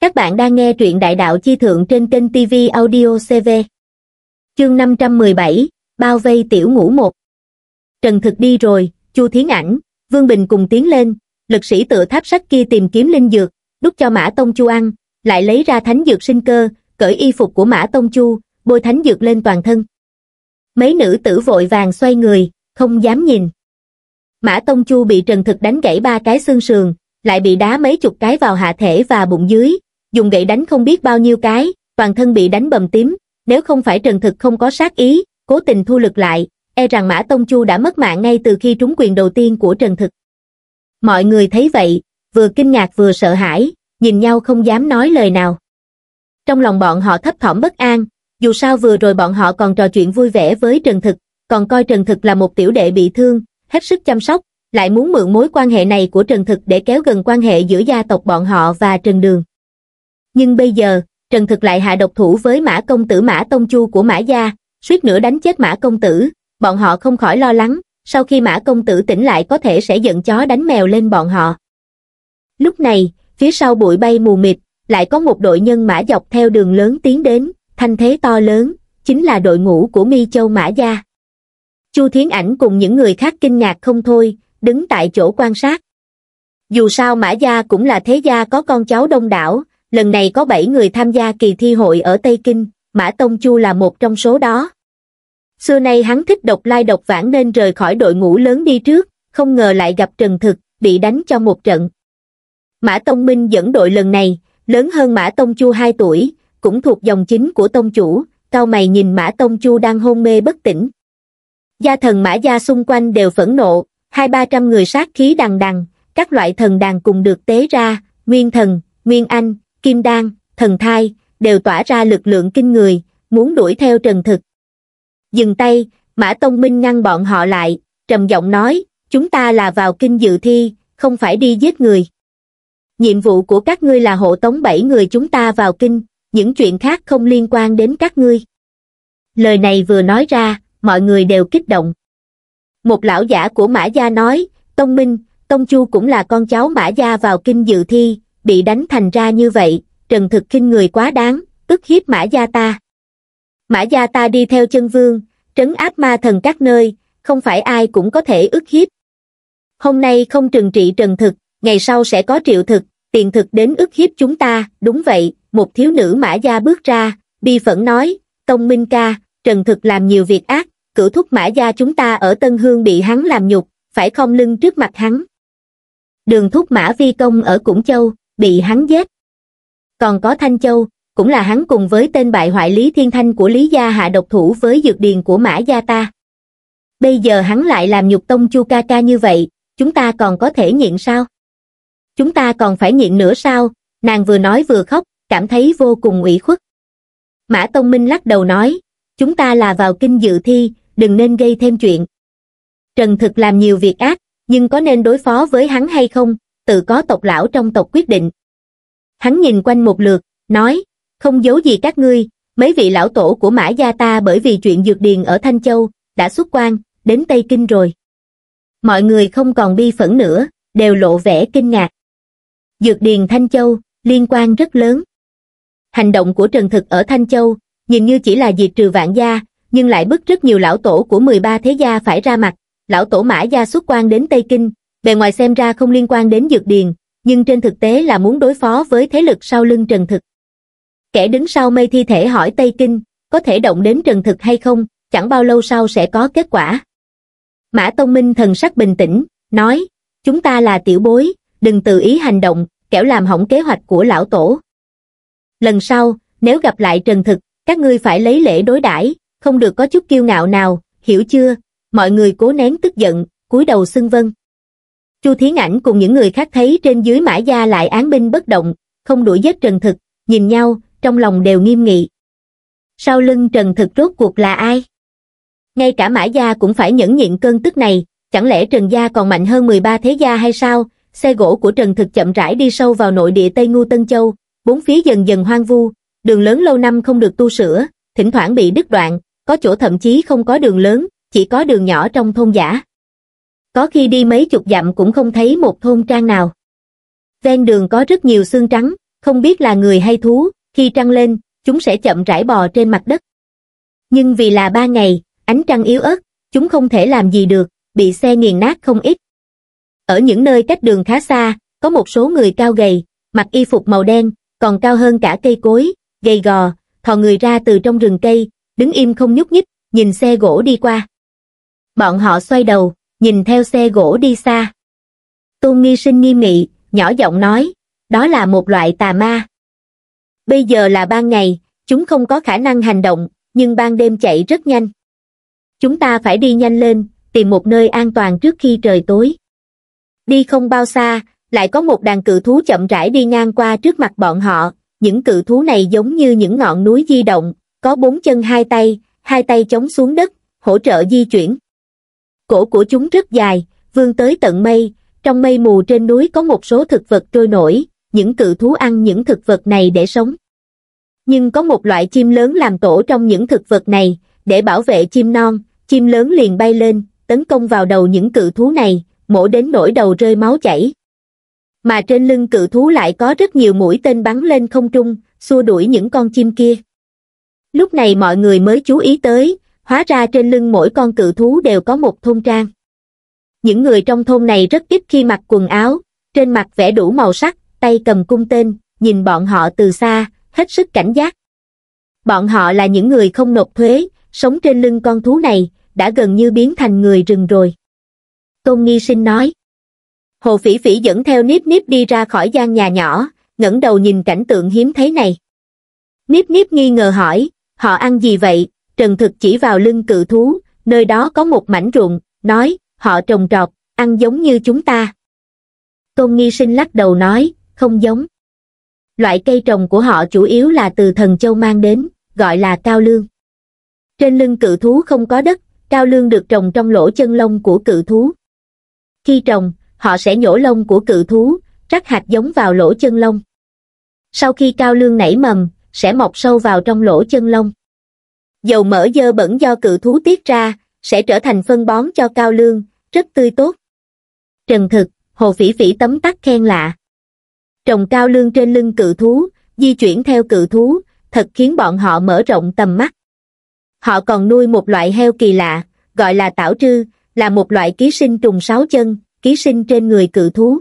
Các bạn đang nghe truyện Đại đạo chi thượng trên kênh TV Audio CV. Chương 517, Bao vây tiểu ngũ một. Trần Thực đi rồi, Chu Thiến Ảnh, Vương Bình cùng tiến lên, lực sĩ tựa tháp sắt kia tìm kiếm linh dược, đút cho Mã Tông Chu ăn, lại lấy ra thánh dược sinh cơ, cởi y phục của Mã Tông Chu, bôi thánh dược lên toàn thân. Mấy nữ tử vội vàng xoay người, không dám nhìn. Mã Tông Chu bị Trần Thực đánh gãy ba cái xương sườn, lại bị đá mấy chục cái vào hạ thể và bụng dưới, dùng gậy đánh không biết bao nhiêu cái, toàn thân bị đánh bầm tím, nếu không phải Trần Thực không có sát ý, cố tình thu lực lại, e rằng Mã Tông Chu đã mất mạng ngay từ khi trúng quyền đầu tiên của Trần Thực. Mọi người thấy vậy, vừa kinh ngạc vừa sợ hãi, nhìn nhau không dám nói lời nào. Trong lòng bọn họ thấp thỏm bất an, dù sao vừa rồi bọn họ còn trò chuyện vui vẻ với Trần Thực, còn coi Trần Thực là một tiểu đệ bị thương, hết sức chăm sóc, lại muốn mượn mối quan hệ này của Trần Thực để kéo gần quan hệ giữa gia tộc bọn họ và Trần Đường nhưng bây giờ trần thực lại hạ độc thủ với mã công tử mã tông chu của mã gia suýt nữa đánh chết mã công tử bọn họ không khỏi lo lắng sau khi mã công tử tỉnh lại có thể sẽ giận chó đánh mèo lên bọn họ lúc này phía sau bụi bay mù mịt lại có một đội nhân mã dọc theo đường lớn tiến đến thanh thế to lớn chính là đội ngũ của mi châu mã gia chu thiến ảnh cùng những người khác kinh ngạc không thôi đứng tại chỗ quan sát dù sao mã gia cũng là thế gia có con cháu đông đảo lần này có 7 người tham gia kỳ thi hội ở Tây Kinh, Mã Tông Chu là một trong số đó. Xưa nay hắn thích độc lai độc vãng nên rời khỏi đội ngũ lớn đi trước, không ngờ lại gặp Trần Thực, bị đánh cho một trận. Mã Tông Minh dẫn đội lần này, lớn hơn Mã Tông Chu 2 tuổi, cũng thuộc dòng chính của Tông Chủ, cao mày nhìn Mã Tông Chu đang hôn mê bất tỉnh. Gia thần Mã Gia xung quanh đều phẫn nộ, hai ba trăm người sát khí đằng đằng, các loại thần đàn cùng được tế ra, Nguyên Thần, Nguyên Anh, kim đan, thần thai, đều tỏa ra lực lượng kinh người, muốn đuổi theo trần thực. Dừng tay, Mã Tông Minh ngăn bọn họ lại, trầm giọng nói, chúng ta là vào kinh dự thi, không phải đi giết người. Nhiệm vụ của các ngươi là hộ tống bảy người chúng ta vào kinh, những chuyện khác không liên quan đến các ngươi. Lời này vừa nói ra, mọi người đều kích động. Một lão giả của Mã Gia nói, Tông Minh, Tông Chu cũng là con cháu Mã Gia vào kinh dự thi, bị đánh thành ra như vậy trần thực kinh người quá đáng ức hiếp mã gia ta mã gia ta đi theo chân vương trấn áp ma thần các nơi không phải ai cũng có thể ức hiếp hôm nay không trừng trị trần thực ngày sau sẽ có triệu thực tiền thực đến ức hiếp chúng ta đúng vậy một thiếu nữ mã gia bước ra bi phẫn nói tông minh ca trần thực làm nhiều việc ác cử thúc mã gia chúng ta ở tân hương bị hắn làm nhục phải không lưng trước mặt hắn đường thúc mã vi công ở củng châu bị hắn giết. Còn có Thanh Châu, cũng là hắn cùng với tên bại hoại Lý Thiên Thanh của Lý Gia hạ độc thủ với dược điền của Mã Gia ta. Bây giờ hắn lại làm nhục tông Chu Ca Ca như vậy, chúng ta còn có thể nhịn sao? Chúng ta còn phải nhịn nữa sao? Nàng vừa nói vừa khóc, cảm thấy vô cùng ủy khuất. Mã Tông Minh lắc đầu nói, chúng ta là vào kinh dự thi, đừng nên gây thêm chuyện. Trần Thực làm nhiều việc ác, nhưng có nên đối phó với hắn hay không, tự có tộc lão trong tộc quyết định. Hắn nhìn quanh một lượt, nói, không giấu gì các ngươi, mấy vị lão tổ của Mã Gia ta bởi vì chuyện dược điền ở Thanh Châu, đã xuất quan, đến Tây Kinh rồi. Mọi người không còn bi phẫn nữa, đều lộ vẻ kinh ngạc. Dược điền Thanh Châu, liên quan rất lớn. Hành động của Trần Thực ở Thanh Châu, nhìn như chỉ là diệt trừ vạn gia, nhưng lại bức rất nhiều lão tổ của 13 thế gia phải ra mặt. Lão tổ Mã Gia xuất quan đến Tây Kinh, bề ngoài xem ra không liên quan đến dược điền, nhưng trên thực tế là muốn đối phó với thế lực sau lưng Trần Thực. Kẻ đứng sau mây thi thể hỏi Tây Kinh, có thể động đến Trần Thực hay không, chẳng bao lâu sau sẽ có kết quả. Mã Tông Minh thần sắc bình tĩnh, nói, chúng ta là tiểu bối, đừng tự ý hành động, kẻo làm hỏng kế hoạch của lão tổ. Lần sau, nếu gặp lại Trần Thực, các ngươi phải lấy lễ đối đãi, không được có chút kiêu ngạo nào, hiểu chưa? Mọi người cố nén tức giận, cúi đầu xưng vâng. Chu Thiến Ảnh cùng những người khác thấy trên dưới mã gia lại án binh bất động, không đuổi giết Trần Thực, nhìn nhau, trong lòng đều nghiêm nghị. Sau lưng Trần Thực rốt cuộc là ai? Ngay cả mã gia cũng phải nhẫn nhịn cơn tức này, chẳng lẽ Trần Gia còn mạnh hơn 13 thế gia hay sao? Xe gỗ của Trần Thực chậm rãi đi sâu vào nội địa Tây Ngu Tân Châu, bốn phía dần dần hoang vu, đường lớn lâu năm không được tu sửa, thỉnh thoảng bị đứt đoạn, có chỗ thậm chí không có đường lớn, chỉ có đường nhỏ trong thôn giả có khi đi mấy chục dặm cũng không thấy một thôn trang nào. Ven đường có rất nhiều xương trắng, không biết là người hay thú, khi trăng lên, chúng sẽ chậm rãi bò trên mặt đất. Nhưng vì là ba ngày, ánh trăng yếu ớt, chúng không thể làm gì được, bị xe nghiền nát không ít. Ở những nơi cách đường khá xa, có một số người cao gầy, mặc y phục màu đen, còn cao hơn cả cây cối, gầy gò, thò người ra từ trong rừng cây, đứng im không nhúc nhích, nhìn xe gỗ đi qua. Bọn họ xoay đầu, nhìn theo xe gỗ đi xa. Tôn Nghi Sinh nghi nghị nhỏ giọng nói, đó là một loại tà ma. Bây giờ là ban ngày, chúng không có khả năng hành động, nhưng ban đêm chạy rất nhanh. Chúng ta phải đi nhanh lên, tìm một nơi an toàn trước khi trời tối. Đi không bao xa, lại có một đàn cự thú chậm rãi đi ngang qua trước mặt bọn họ. Những cự thú này giống như những ngọn núi di động, có bốn chân hai tay, hai tay chống xuống đất, hỗ trợ di chuyển cổ của chúng rất dài, vươn tới tận mây, trong mây mù trên núi có một số thực vật trôi nổi, những cự thú ăn những thực vật này để sống. Nhưng có một loại chim lớn làm tổ trong những thực vật này, để bảo vệ chim non, chim lớn liền bay lên, tấn công vào đầu những cự thú này, mổ đến nỗi đầu rơi máu chảy. Mà trên lưng cự thú lại có rất nhiều mũi tên bắn lên không trung, xua đuổi những con chim kia. Lúc này mọi người mới chú ý tới, hóa ra trên lưng mỗi con cự thú đều có một thôn trang. Những người trong thôn này rất ít khi mặc quần áo, trên mặt vẽ đủ màu sắc, tay cầm cung tên, nhìn bọn họ từ xa, hết sức cảnh giác. Bọn họ là những người không nộp thuế, sống trên lưng con thú này, đã gần như biến thành người rừng rồi. Tôn Nghi Sinh nói. Hồ Phỉ Phỉ dẫn theo Niếp Niếp đi ra khỏi gian nhà nhỏ, ngẩng đầu nhìn cảnh tượng hiếm thấy này. Niếp Niếp nghi ngờ hỏi, họ ăn gì vậy, Trần Thực chỉ vào lưng cự thú, nơi đó có một mảnh ruộng, nói, họ trồng trọt, ăn giống như chúng ta. Tôn Nghi Sinh lắc đầu nói, không giống. Loại cây trồng của họ chủ yếu là từ thần châu mang đến, gọi là cao lương. Trên lưng cự thú không có đất, cao lương được trồng trong lỗ chân lông của cự thú. Khi trồng, họ sẽ nhổ lông của cự thú, rắc hạt giống vào lỗ chân lông. Sau khi cao lương nảy mầm, sẽ mọc sâu vào trong lỗ chân lông dầu mỡ dơ bẩn do cự thú tiết ra, sẽ trở thành phân bón cho cao lương, rất tươi tốt. Trần thực, hồ phỉ phỉ tấm tắc khen lạ. Trồng cao lương trên lưng cự thú, di chuyển theo cự thú, thật khiến bọn họ mở rộng tầm mắt. Họ còn nuôi một loại heo kỳ lạ, gọi là tảo trư, là một loại ký sinh trùng sáu chân, ký sinh trên người cự thú.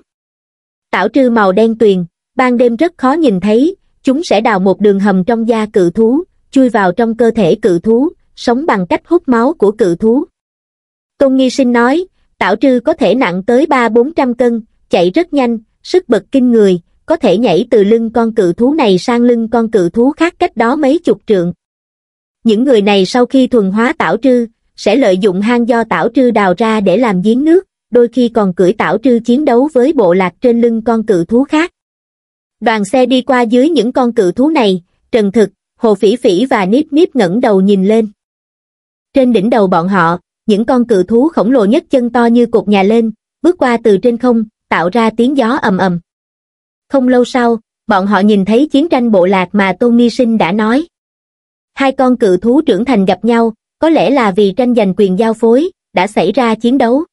Tảo trư màu đen tuyền, ban đêm rất khó nhìn thấy, chúng sẽ đào một đường hầm trong da cự thú, chui vào trong cơ thể cự thú sống bằng cách hút máu của cự thú tôn nghi sinh nói tảo trư có thể nặng tới ba bốn trăm cân chạy rất nhanh sức bật kinh người có thể nhảy từ lưng con cự thú này sang lưng con cự thú khác cách đó mấy chục trượng những người này sau khi thuần hóa tảo trư sẽ lợi dụng hang do tảo trư đào ra để làm giếng nước đôi khi còn cưỡi tảo trư chiến đấu với bộ lạc trên lưng con cự thú khác đoàn xe đi qua dưới những con cự thú này trần thực Hồ Phỉ Phỉ và Níp Níp ngẩng đầu nhìn lên. Trên đỉnh đầu bọn họ, những con cự thú khổng lồ nhất chân to như cục nhà lên, bước qua từ trên không, tạo ra tiếng gió ầm ầm. Không lâu sau, bọn họ nhìn thấy chiến tranh bộ lạc mà Tôn Ni Sinh đã nói. Hai con cự thú trưởng thành gặp nhau, có lẽ là vì tranh giành quyền giao phối, đã xảy ra chiến đấu.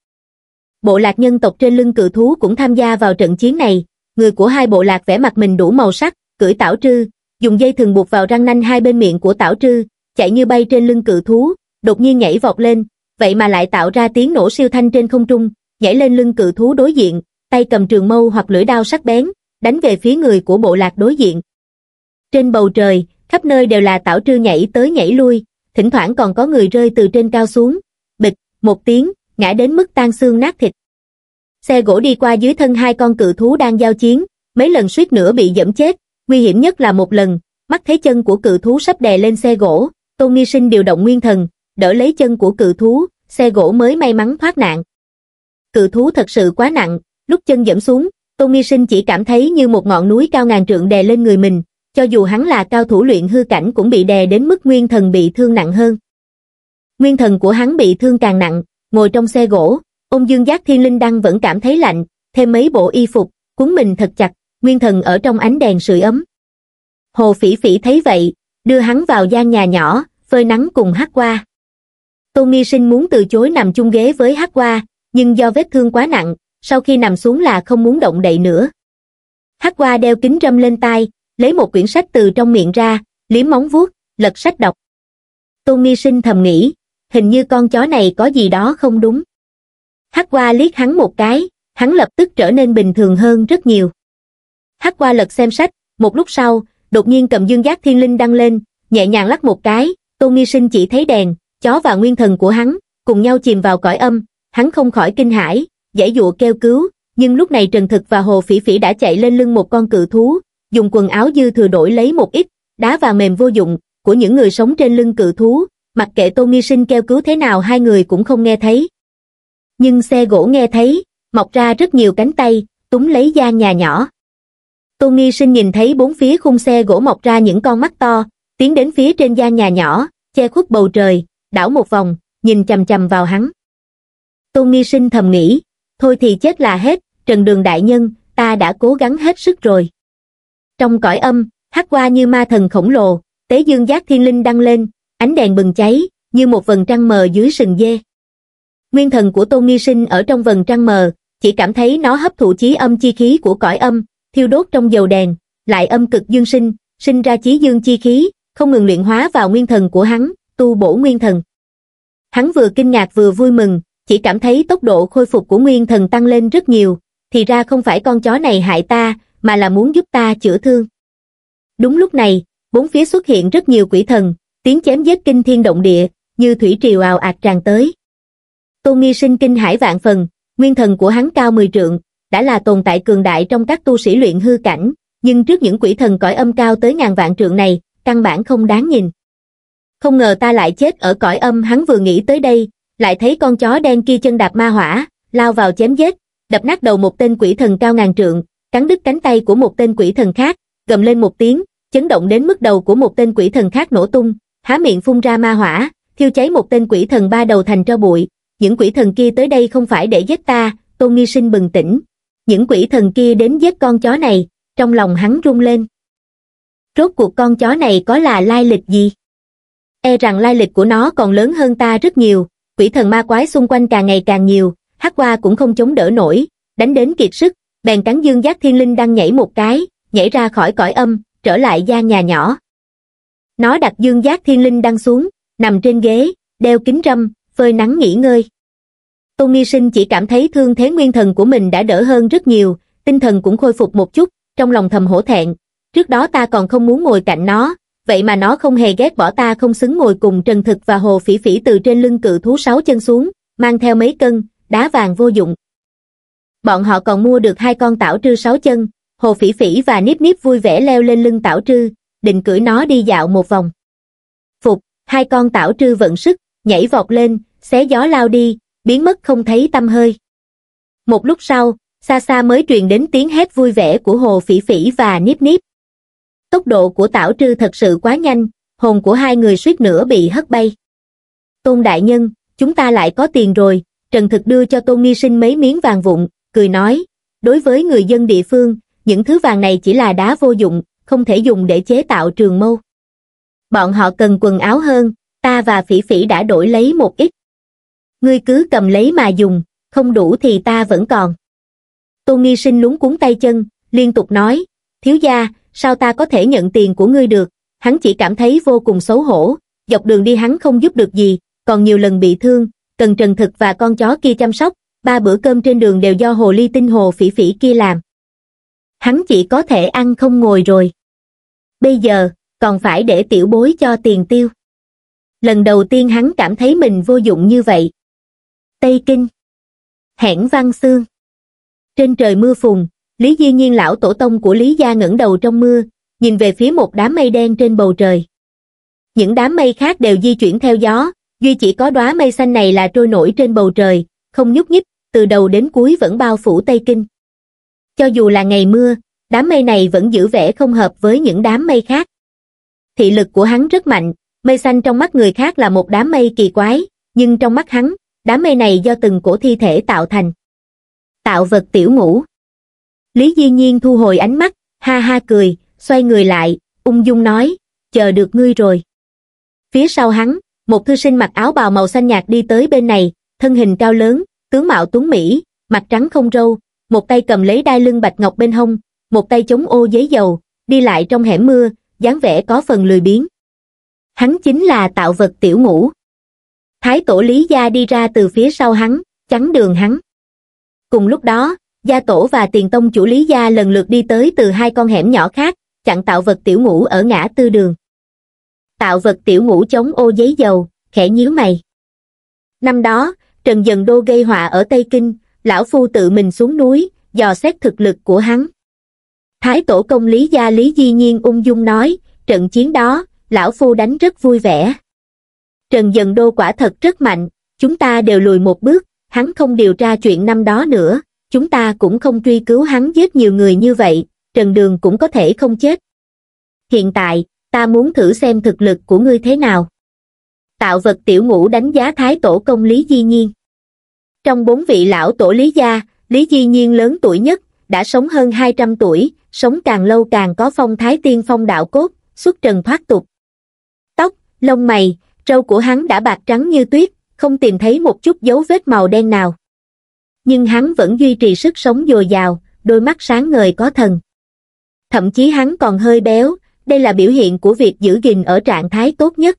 Bộ lạc nhân tộc trên lưng cự thú cũng tham gia vào trận chiến này, người của hai bộ lạc vẽ mặt mình đủ màu sắc, cưỡi tảo trư, dùng dây thừng buộc vào răng nanh hai bên miệng của tảo trư, chạy như bay trên lưng cự thú, đột nhiên nhảy vọt lên, vậy mà lại tạo ra tiếng nổ siêu thanh trên không trung, nhảy lên lưng cự thú đối diện, tay cầm trường mâu hoặc lưỡi đao sắc bén, đánh về phía người của bộ lạc đối diện. Trên bầu trời, khắp nơi đều là tảo trư nhảy tới nhảy lui, thỉnh thoảng còn có người rơi từ trên cao xuống, bịch, một tiếng, ngã đến mức tan xương nát thịt. Xe gỗ đi qua dưới thân hai con cự thú đang giao chiến, mấy lần suýt nữa bị dẫm chết, Nguy hiểm nhất là một lần, mắt thấy chân của cự thú sắp đè lên xe gỗ, Tôn Nghi Sinh điều động nguyên thần, đỡ lấy chân của cự thú, xe gỗ mới may mắn thoát nạn. Cự thú thật sự quá nặng, lúc chân dẫm xuống, Tôn Nghi Sinh chỉ cảm thấy như một ngọn núi cao ngàn trượng đè lên người mình, cho dù hắn là cao thủ luyện hư cảnh cũng bị đè đến mức nguyên thần bị thương nặng hơn. Nguyên thần của hắn bị thương càng nặng, ngồi trong xe gỗ, ôm dương giác thiên linh đăng vẫn cảm thấy lạnh, thêm mấy bộ y phục, cuốn mình thật chặt, nguyên thần ở trong ánh đèn sưởi ấm. Hồ phỉ phỉ thấy vậy, đưa hắn vào gian nhà nhỏ, phơi nắng cùng Hắc qua. Tô Nghi Sinh muốn từ chối nằm chung ghế với Hắc qua, nhưng do vết thương quá nặng, sau khi nằm xuống là không muốn động đậy nữa. Hắc qua đeo kính râm lên tai, lấy một quyển sách từ trong miệng ra, liếm móng vuốt, lật sách đọc. Tô Nghi Sinh thầm nghĩ, hình như con chó này có gì đó không đúng. Hắc qua liếc hắn một cái, hắn lập tức trở nên bình thường hơn rất nhiều. Hắc qua lật xem sách, một lúc sau, đột nhiên cầm dương giác thiên linh đăng lên, nhẹ nhàng lắc một cái, tô Nghi Sinh chỉ thấy đèn, chó và nguyên thần của hắn, cùng nhau chìm vào cõi âm, hắn không khỏi kinh hãi, giải dụ kêu cứu, nhưng lúc này Trần Thực và Hồ Phỉ Phỉ đã chạy lên lưng một con cự thú, dùng quần áo dư thừa đổi lấy một ít, đá và mềm vô dụng, của những người sống trên lưng cự thú, mặc kệ tô Nghi Sinh kêu cứu thế nào hai người cũng không nghe thấy. Nhưng xe gỗ nghe thấy, mọc ra rất nhiều cánh tay, túng lấy da nhà nhỏ. Tô Nghi Sinh nhìn thấy bốn phía khung xe gỗ mọc ra những con mắt to, tiến đến phía trên da nhà nhỏ, che khuất bầu trời, đảo một vòng, nhìn chầm chầm vào hắn. Tô Nghi Sinh thầm nghĩ, thôi thì chết là hết, Trần Đường Đại Nhân, ta đã cố gắng hết sức rồi. Trong cõi âm, hát qua như ma thần khổng lồ, tế dương giác thiên linh đăng lên, ánh đèn bừng cháy, như một vầng trăng mờ dưới sừng dê. Nguyên thần của Tô Nghi Sinh ở trong vầng trăng mờ, chỉ cảm thấy nó hấp thụ chí âm chi khí của cõi âm, thiêu đốt trong dầu đèn, lại âm cực dương sinh, sinh ra chí dương chi khí, không ngừng luyện hóa vào nguyên thần của hắn, tu bổ nguyên thần. Hắn vừa kinh ngạc vừa vui mừng, chỉ cảm thấy tốc độ khôi phục của nguyên thần tăng lên rất nhiều, thì ra không phải con chó này hại ta, mà là muốn giúp ta chữa thương. Đúng lúc này, bốn phía xuất hiện rất nhiều quỷ thần, tiếng chém giết kinh thiên động địa, như thủy triều ào ạt tràn tới. Tôn Nghi sinh kinh hải vạn phần, nguyên thần của hắn cao 10 trượng, đã là tồn tại cường đại trong các tu sĩ luyện hư cảnh, nhưng trước những quỷ thần cõi âm cao tới ngàn vạn trượng này, căn bản không đáng nhìn. Không ngờ ta lại chết ở cõi âm hắn vừa nghĩ tới đây, lại thấy con chó đen kia chân đạp ma hỏa, lao vào chém giết, đập nát đầu một tên quỷ thần cao ngàn trượng, cắn đứt cánh tay của một tên quỷ thần khác, gầm lên một tiếng, chấn động đến mức đầu của một tên quỷ thần khác nổ tung, há miệng phun ra ma hỏa, thiêu cháy một tên quỷ thần ba đầu thành tro bụi. Những quỷ thần kia tới đây không phải để giết ta, Tôn Nghi Sinh bừng tỉnh, những quỷ thần kia đến giết con chó này trong lòng hắn rung lên rốt cuộc con chó này có là lai lịch gì e rằng lai lịch của nó còn lớn hơn ta rất nhiều quỷ thần ma quái xung quanh càng ngày càng nhiều hắc qua cũng không chống đỡ nổi đánh đến kiệt sức bèn cắn dương giác thiên linh đang nhảy một cái nhảy ra khỏi cõi âm trở lại gian nhà nhỏ nó đặt dương giác thiên linh đang xuống nằm trên ghế đeo kính râm phơi nắng nghỉ ngơi Tôn Nghi Sinh chỉ cảm thấy thương thế nguyên thần của mình đã đỡ hơn rất nhiều, tinh thần cũng khôi phục một chút, trong lòng thầm hổ thẹn. Trước đó ta còn không muốn ngồi cạnh nó, vậy mà nó không hề ghét bỏ ta không xứng ngồi cùng Trần Thực và Hồ Phỉ Phỉ từ trên lưng cự thú sáu chân xuống, mang theo mấy cân, đá vàng vô dụng. Bọn họ còn mua được hai con tảo trư sáu chân, Hồ Phỉ Phỉ và Níp Níp vui vẻ leo lên lưng tảo trư, định cưỡi nó đi dạo một vòng. Phục, hai con tảo trư vận sức, nhảy vọt lên, xé gió lao đi, biến mất không thấy tâm hơi. Một lúc sau, xa xa mới truyền đến tiếng hét vui vẻ của Hồ Phỉ Phỉ và Níp Níp. Tốc độ của Tảo Trư thật sự quá nhanh, hồn của hai người suýt nữa bị hất bay. Tôn Đại Nhân, chúng ta lại có tiền rồi, Trần Thực đưa cho Tôn Nghi Sinh mấy miếng vàng vụn, cười nói, đối với người dân địa phương, những thứ vàng này chỉ là đá vô dụng, không thể dùng để chế tạo trường mâu. Bọn họ cần quần áo hơn, ta và Phỉ Phỉ đã đổi lấy một ít ngươi cứ cầm lấy mà dùng, không đủ thì ta vẫn còn. Tô Nghi Sinh lúng cuốn tay chân, liên tục nói, thiếu gia, sao ta có thể nhận tiền của ngươi được, hắn chỉ cảm thấy vô cùng xấu hổ, dọc đường đi hắn không giúp được gì, còn nhiều lần bị thương, cần Trần Thực và con chó kia chăm sóc, ba bữa cơm trên đường đều do hồ ly tinh hồ phỉ phỉ kia làm. Hắn chỉ có thể ăn không ngồi rồi. Bây giờ, còn phải để tiểu bối cho tiền tiêu. Lần đầu tiên hắn cảm thấy mình vô dụng như vậy, Tây Kinh. Hẻn Văn Xương. Trên trời mưa phùn, Lý duy Nhiên lão tổ tông của Lý Gia ngẩng đầu trong mưa, nhìn về phía một đám mây đen trên bầu trời. Những đám mây khác đều di chuyển theo gió, duy chỉ có đóa mây xanh này là trôi nổi trên bầu trời, không nhúc nhích, từ đầu đến cuối vẫn bao phủ Tây Kinh. Cho dù là ngày mưa, đám mây này vẫn giữ vẻ không hợp với những đám mây khác. Thị lực của hắn rất mạnh, mây xanh trong mắt người khác là một đám mây kỳ quái, nhưng trong mắt hắn, đám mây này do từng cổ thi thể tạo thành. Tạo vật tiểu ngũ. Lý Di Nhiên thu hồi ánh mắt, ha ha cười, xoay người lại, ung dung nói, chờ được ngươi rồi. Phía sau hắn, một thư sinh mặc áo bào màu xanh nhạt đi tới bên này, thân hình cao lớn, tướng mạo tuấn Mỹ, mặt trắng không râu, một tay cầm lấy đai lưng bạch ngọc bên hông, một tay chống ô giấy dầu, đi lại trong hẻm mưa, dáng vẻ có phần lười biếng. Hắn chính là tạo vật tiểu ngũ thái tổ lý gia đi ra từ phía sau hắn chắn đường hắn cùng lúc đó gia tổ và tiền tông chủ lý gia lần lượt đi tới từ hai con hẻm nhỏ khác chặn tạo vật tiểu ngũ ở ngã tư đường tạo vật tiểu ngũ chống ô giấy dầu khẽ nhíu mày năm đó trần dần đô gây họa ở tây kinh lão phu tự mình xuống núi dò xét thực lực của hắn thái tổ công lý gia lý di nhiên ung dung nói trận chiến đó lão phu đánh rất vui vẻ Trần Dần Đô quả thật rất mạnh, chúng ta đều lùi một bước, hắn không điều tra chuyện năm đó nữa, chúng ta cũng không truy cứu hắn giết nhiều người như vậy, Trần Đường cũng có thể không chết. Hiện tại, ta muốn thử xem thực lực của ngươi thế nào. Tạo vật tiểu ngũ đánh giá Thái Tổ Công Lý Di Nhiên. Trong bốn vị lão tổ Lý Gia, Lý Di Nhiên lớn tuổi nhất, đã sống hơn 200 tuổi, sống càng lâu càng có phong thái tiên phong đạo cốt, xuất trần thoát tục. Tóc, lông mày, râu của hắn đã bạc trắng như tuyết không tìm thấy một chút dấu vết màu đen nào nhưng hắn vẫn duy trì sức sống dồi dào đôi mắt sáng ngời có thần thậm chí hắn còn hơi béo đây là biểu hiện của việc giữ gìn ở trạng thái tốt nhất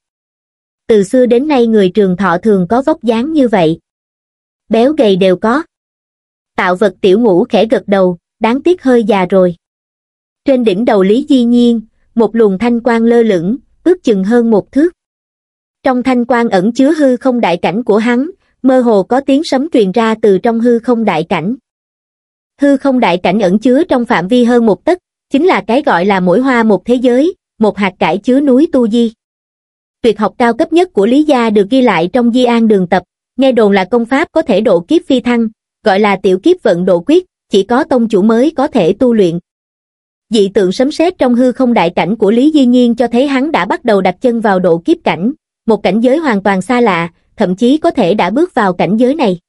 từ xưa đến nay người trường thọ thường có vóc dáng như vậy béo gầy đều có tạo vật tiểu ngũ khẽ gật đầu đáng tiếc hơi già rồi trên đỉnh đầu lý di nhiên một luồng thanh quang lơ lửng ước chừng hơn một thước trong thanh quan ẩn chứa hư không đại cảnh của hắn mơ hồ có tiếng sấm truyền ra từ trong hư không đại cảnh hư không đại cảnh ẩn chứa trong phạm vi hơn một tấc chính là cái gọi là mỗi hoa một thế giới một hạt cải chứa núi tu di tuyệt học cao cấp nhất của lý gia được ghi lại trong di an đường tập nghe đồn là công pháp có thể độ kiếp phi thăng gọi là tiểu kiếp vận độ quyết chỉ có tông chủ mới có thể tu luyện dị tượng sấm sét trong hư không đại cảnh của lý di nhiên cho thấy hắn đã bắt đầu đặt chân vào độ kiếp cảnh một cảnh giới hoàn toàn xa lạ thậm chí có thể đã bước vào cảnh giới này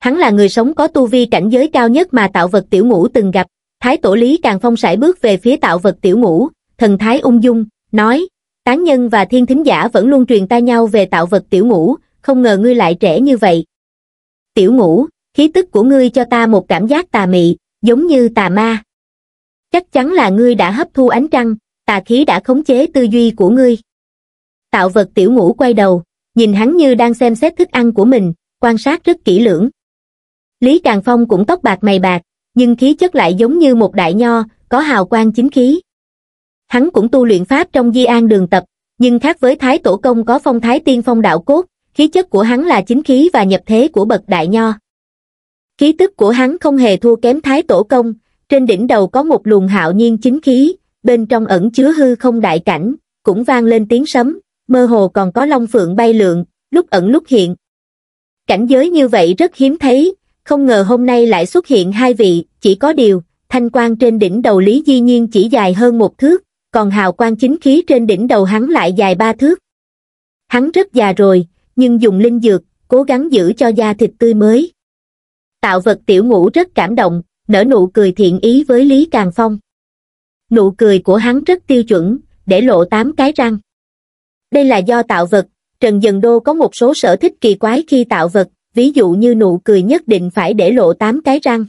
hắn là người sống có tu vi cảnh giới cao nhất mà tạo vật tiểu ngũ từng gặp thái tổ lý càng phong sải bước về phía tạo vật tiểu ngũ thần thái ung dung nói tán nhân và thiên thính giả vẫn luôn truyền tai nhau về tạo vật tiểu ngũ không ngờ ngươi lại trẻ như vậy tiểu ngũ khí tức của ngươi cho ta một cảm giác tà mị giống như tà ma chắc chắn là ngươi đã hấp thu ánh trăng tà khí đã khống chế tư duy của ngươi Tạo vật tiểu ngũ quay đầu, nhìn hắn như đang xem xét thức ăn của mình, quan sát rất kỹ lưỡng. Lý Tràng Phong cũng tóc bạc mày bạc, nhưng khí chất lại giống như một đại nho, có hào quang chính khí. Hắn cũng tu luyện pháp trong Di An đường tập, nhưng khác với Thái Tổ Công có phong thái tiên phong đạo cốt, khí chất của hắn là chính khí và nhập thế của bậc đại nho. Khí tức của hắn không hề thua kém Thái Tổ Công, trên đỉnh đầu có một luồng hạo nhiên chính khí, bên trong ẩn chứa hư không đại cảnh, cũng vang lên tiếng sấm, mơ hồ còn có long phượng bay lượn, lúc ẩn lúc hiện. Cảnh giới như vậy rất hiếm thấy, không ngờ hôm nay lại xuất hiện hai vị, chỉ có điều, thanh quan trên đỉnh đầu Lý Di Nhiên chỉ dài hơn một thước, còn hào quang chính khí trên đỉnh đầu hắn lại dài ba thước. Hắn rất già rồi, nhưng dùng linh dược, cố gắng giữ cho da thịt tươi mới. Tạo vật tiểu ngũ rất cảm động, nở nụ cười thiện ý với Lý Càng Phong. Nụ cười của hắn rất tiêu chuẩn, để lộ tám cái răng. Đây là do tạo vật, Trần Dần Đô có một số sở thích kỳ quái khi tạo vật, ví dụ như nụ cười nhất định phải để lộ tám cái răng.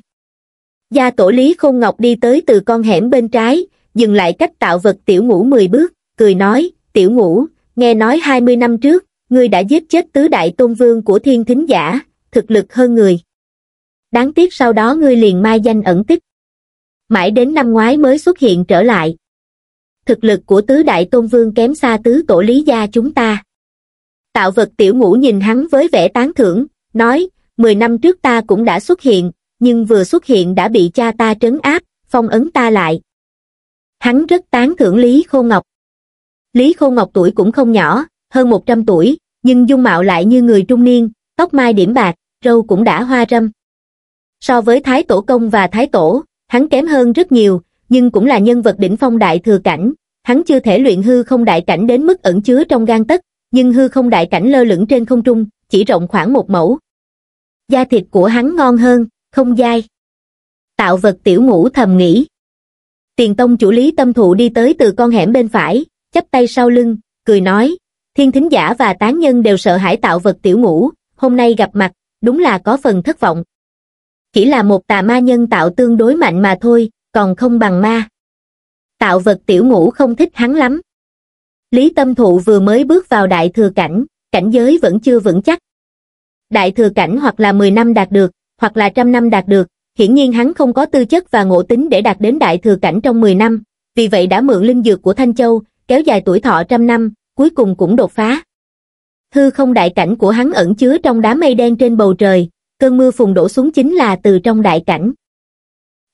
Gia tổ Lý Khôn Ngọc đi tới từ con hẻm bên trái, dừng lại cách tạo vật tiểu ngũ 10 bước, cười nói, tiểu ngũ, nghe nói 20 năm trước, ngươi đã giết chết tứ đại tôn vương của thiên thính giả, thực lực hơn người. Đáng tiếc sau đó ngươi liền mai danh ẩn tích. Mãi đến năm ngoái mới xuất hiện trở lại, thực lực của tứ đại tôn vương kém xa tứ tổ lý gia chúng ta. Tạo vật tiểu ngũ nhìn hắn với vẻ tán thưởng, nói, 10 năm trước ta cũng đã xuất hiện, nhưng vừa xuất hiện đã bị cha ta trấn áp, phong ấn ta lại. Hắn rất tán thưởng Lý Khô Ngọc. Lý Khô Ngọc tuổi cũng không nhỏ, hơn 100 tuổi, nhưng dung mạo lại như người trung niên, tóc mai điểm bạc, râu cũng đã hoa râm. So với Thái Tổ Công và Thái Tổ, hắn kém hơn rất nhiều, nhưng cũng là nhân vật đỉnh phong đại thừa cảnh, hắn chưa thể luyện hư không đại cảnh đến mức ẩn chứa trong gan tất, nhưng hư không đại cảnh lơ lửng trên không trung, chỉ rộng khoảng một mẫu. Da thịt của hắn ngon hơn, không dai. Tạo vật tiểu ngũ thầm nghĩ. Tiền tông chủ lý tâm thụ đi tới từ con hẻm bên phải, chắp tay sau lưng, cười nói, thiên thính giả và tán nhân đều sợ hãi tạo vật tiểu ngũ, hôm nay gặp mặt, đúng là có phần thất vọng. Chỉ là một tà ma nhân tạo tương đối mạnh mà thôi, còn không bằng ma tạo vật tiểu ngũ không thích hắn lắm. Lý Tâm Thụ vừa mới bước vào đại thừa cảnh, cảnh giới vẫn chưa vững chắc. Đại thừa cảnh hoặc là 10 năm đạt được, hoặc là trăm năm đạt được, hiển nhiên hắn không có tư chất và ngộ tính để đạt đến đại thừa cảnh trong 10 năm, vì vậy đã mượn linh dược của Thanh Châu, kéo dài tuổi thọ trăm năm, cuối cùng cũng đột phá. Hư không đại cảnh của hắn ẩn chứa trong đám mây đen trên bầu trời, cơn mưa phùng đổ xuống chính là từ trong đại cảnh.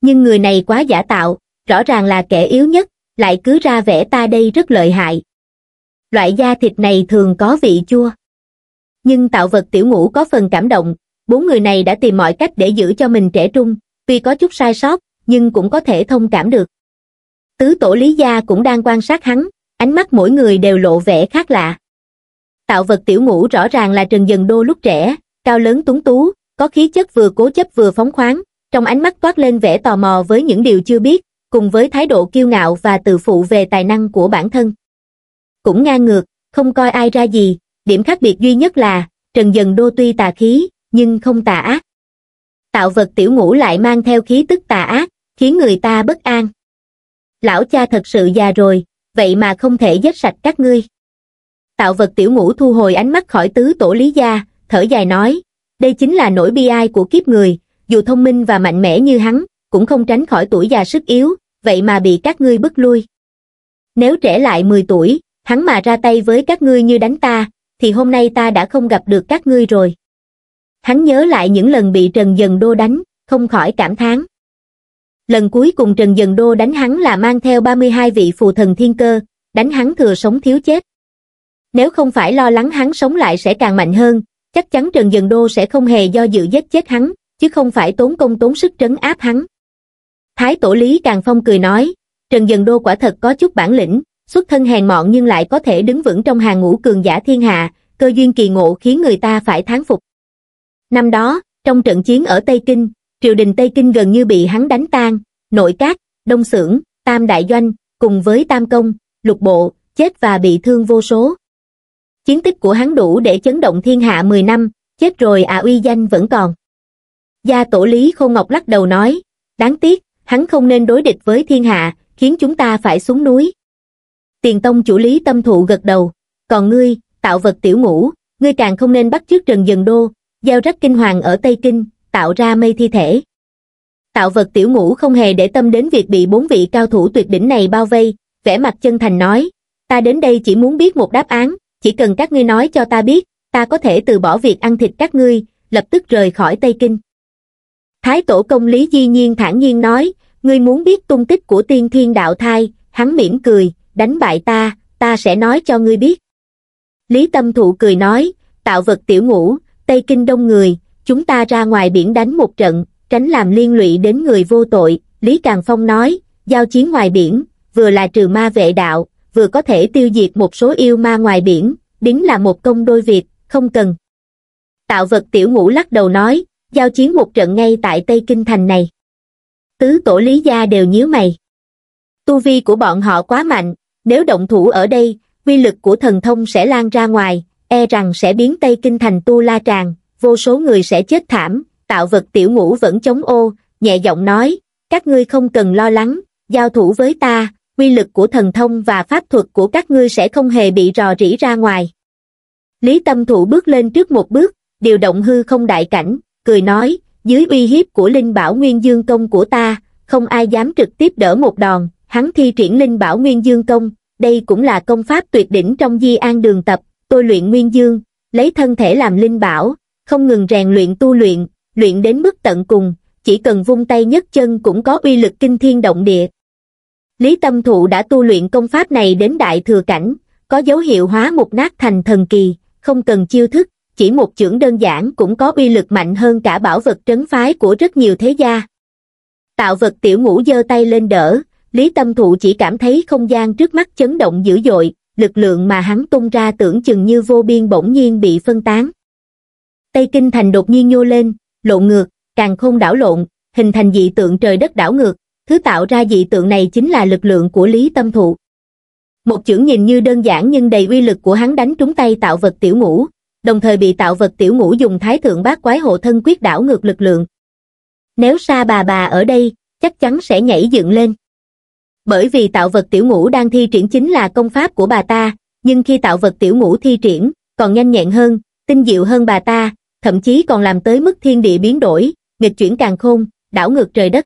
Nhưng người này quá giả tạo, rõ ràng là kẻ yếu nhất, lại cứ ra vẻ ta đây rất lợi hại. Loại da thịt này thường có vị chua. Nhưng tạo vật tiểu ngũ có phần cảm động, bốn người này đã tìm mọi cách để giữ cho mình trẻ trung, tuy có chút sai sót, nhưng cũng có thể thông cảm được. Tứ tổ Lý Gia cũng đang quan sát hắn, ánh mắt mỗi người đều lộ vẻ khác lạ. Tạo vật tiểu ngũ rõ ràng là Trần Dần Đô lúc trẻ, cao lớn túng tú, có khí chất vừa cố chấp vừa phóng khoáng, trong ánh mắt toát lên vẻ tò mò với những điều chưa biết, cùng với thái độ kiêu ngạo và tự phụ về tài năng của bản thân. Cũng ngang ngược, không coi ai ra gì, điểm khác biệt duy nhất là Trần Dần Đô tuy tà khí, nhưng không tà ác. Tạo vật tiểu ngũ lại mang theo khí tức tà ác, khiến người ta bất an. Lão cha thật sự già rồi, vậy mà không thể dứt sạch các ngươi. Tạo vật tiểu ngũ thu hồi ánh mắt khỏi tứ tổ lý gia, thở dài nói, đây chính là nỗi bi ai của kiếp người, dù thông minh và mạnh mẽ như hắn, cũng không tránh khỏi tuổi già sức yếu, vậy mà bị các ngươi bức lui. Nếu trẻ lại 10 tuổi, hắn mà ra tay với các ngươi như đánh ta, thì hôm nay ta đã không gặp được các ngươi rồi. Hắn nhớ lại những lần bị Trần Dần Đô đánh, không khỏi cảm thán. Lần cuối cùng Trần Dần Đô đánh hắn là mang theo 32 vị phù thần thiên cơ, đánh hắn thừa sống thiếu chết. Nếu không phải lo lắng hắn sống lại sẽ càng mạnh hơn, chắc chắn Trần Dần Đô sẽ không hề do dự giết chết hắn, chứ không phải tốn công tốn sức trấn áp hắn. Thái tổ Lý Càng Phong cười nói, Trần Dần Đô quả thật có chút bản lĩnh, xuất thân hèn mọn nhưng lại có thể đứng vững trong hàng ngũ cường giả thiên hạ, cơ duyên kỳ ngộ khiến người ta phải thán phục. Năm đó, trong trận chiến ở Tây Kinh, triều đình Tây Kinh gần như bị hắn đánh tan, nội các, đông xưởng, tam đại doanh, cùng với tam công, lục bộ, chết và bị thương vô số. Chiến tích của hắn đủ để chấn động thiên hạ 10 năm, chết rồi à uy danh vẫn còn. Gia tổ Lý Khôn Ngọc lắc đầu nói, đáng tiếc, hắn không nên đối địch với thiên hạ, khiến chúng ta phải xuống núi. Tiền tông chủ lý tâm thụ gật đầu, còn ngươi, tạo vật tiểu ngũ, ngươi càng không nên bắt trước Trần Dần Đô, giao rắc kinh hoàng ở Tây Kinh, tạo ra mây thi thể. Tạo vật tiểu ngũ không hề để tâm đến việc bị bốn vị cao thủ tuyệt đỉnh này bao vây, vẻ mặt chân thành nói, ta đến đây chỉ muốn biết một đáp án, chỉ cần các ngươi nói cho ta biết, ta có thể từ bỏ việc ăn thịt các ngươi, lập tức rời khỏi Tây Kinh. Thái tổ công lý di nhiên thản nhiên nói, ngươi muốn biết tung tích của tiên thiên đạo thai hắn mỉm cười đánh bại ta ta sẽ nói cho ngươi biết lý tâm thụ cười nói tạo vật tiểu ngũ tây kinh đông người chúng ta ra ngoài biển đánh một trận tránh làm liên lụy đến người vô tội lý càng phong nói giao chiến ngoài biển vừa là trừ ma vệ đạo vừa có thể tiêu diệt một số yêu ma ngoài biển đính là một công đôi việc không cần tạo vật tiểu ngũ lắc đầu nói giao chiến một trận ngay tại tây kinh thành này tứ tổ lý gia đều nhíu mày. Tu vi của bọn họ quá mạnh, nếu động thủ ở đây, quy lực của thần thông sẽ lan ra ngoài, e rằng sẽ biến Tây Kinh thành tu la tràng, vô số người sẽ chết thảm, tạo vật tiểu ngũ vẫn chống ô, nhẹ giọng nói, các ngươi không cần lo lắng, giao thủ với ta, quy lực của thần thông và pháp thuật của các ngươi sẽ không hề bị rò rỉ ra ngoài. Lý Tâm thủ bước lên trước một bước, điều động hư không đại cảnh, cười nói, dưới uy hiếp của linh bảo nguyên dương công của ta không ai dám trực tiếp đỡ một đòn hắn thi triển linh bảo nguyên dương công đây cũng là công pháp tuyệt đỉnh trong di an đường tập tôi luyện nguyên dương lấy thân thể làm linh bảo không ngừng rèn luyện tu luyện luyện đến mức tận cùng chỉ cần vung tay nhấc chân cũng có uy lực kinh thiên động địa lý tâm thụ đã tu luyện công pháp này đến đại thừa cảnh có dấu hiệu hóa một nát thành thần kỳ không cần chiêu thức chỉ một chưởng đơn giản cũng có uy lực mạnh hơn cả bảo vật trấn phái của rất nhiều thế gia. Tạo vật tiểu ngũ giơ tay lên đỡ, Lý Tâm Thụ chỉ cảm thấy không gian trước mắt chấn động dữ dội, lực lượng mà hắn tung ra tưởng chừng như vô biên bỗng nhiên bị phân tán. Tây Kinh Thành đột nhiên nhô lên, lộn ngược, càng không đảo lộn, hình thành dị tượng trời đất đảo ngược, thứ tạo ra dị tượng này chính là lực lượng của Lý Tâm Thụ. Một chưởng nhìn như đơn giản nhưng đầy uy lực của hắn đánh trúng tay tạo vật tiểu ngũ, đồng thời bị tạo vật tiểu ngũ dùng thái thượng bát quái hộ thân quyết đảo ngược lực lượng. Nếu sa bà bà ở đây, chắc chắn sẽ nhảy dựng lên. Bởi vì tạo vật tiểu ngũ đang thi triển chính là công pháp của bà ta, nhưng khi tạo vật tiểu ngũ thi triển, còn nhanh nhẹn hơn, tinh diệu hơn bà ta, thậm chí còn làm tới mức thiên địa biến đổi, nghịch chuyển càng khôn, đảo ngược trời đất.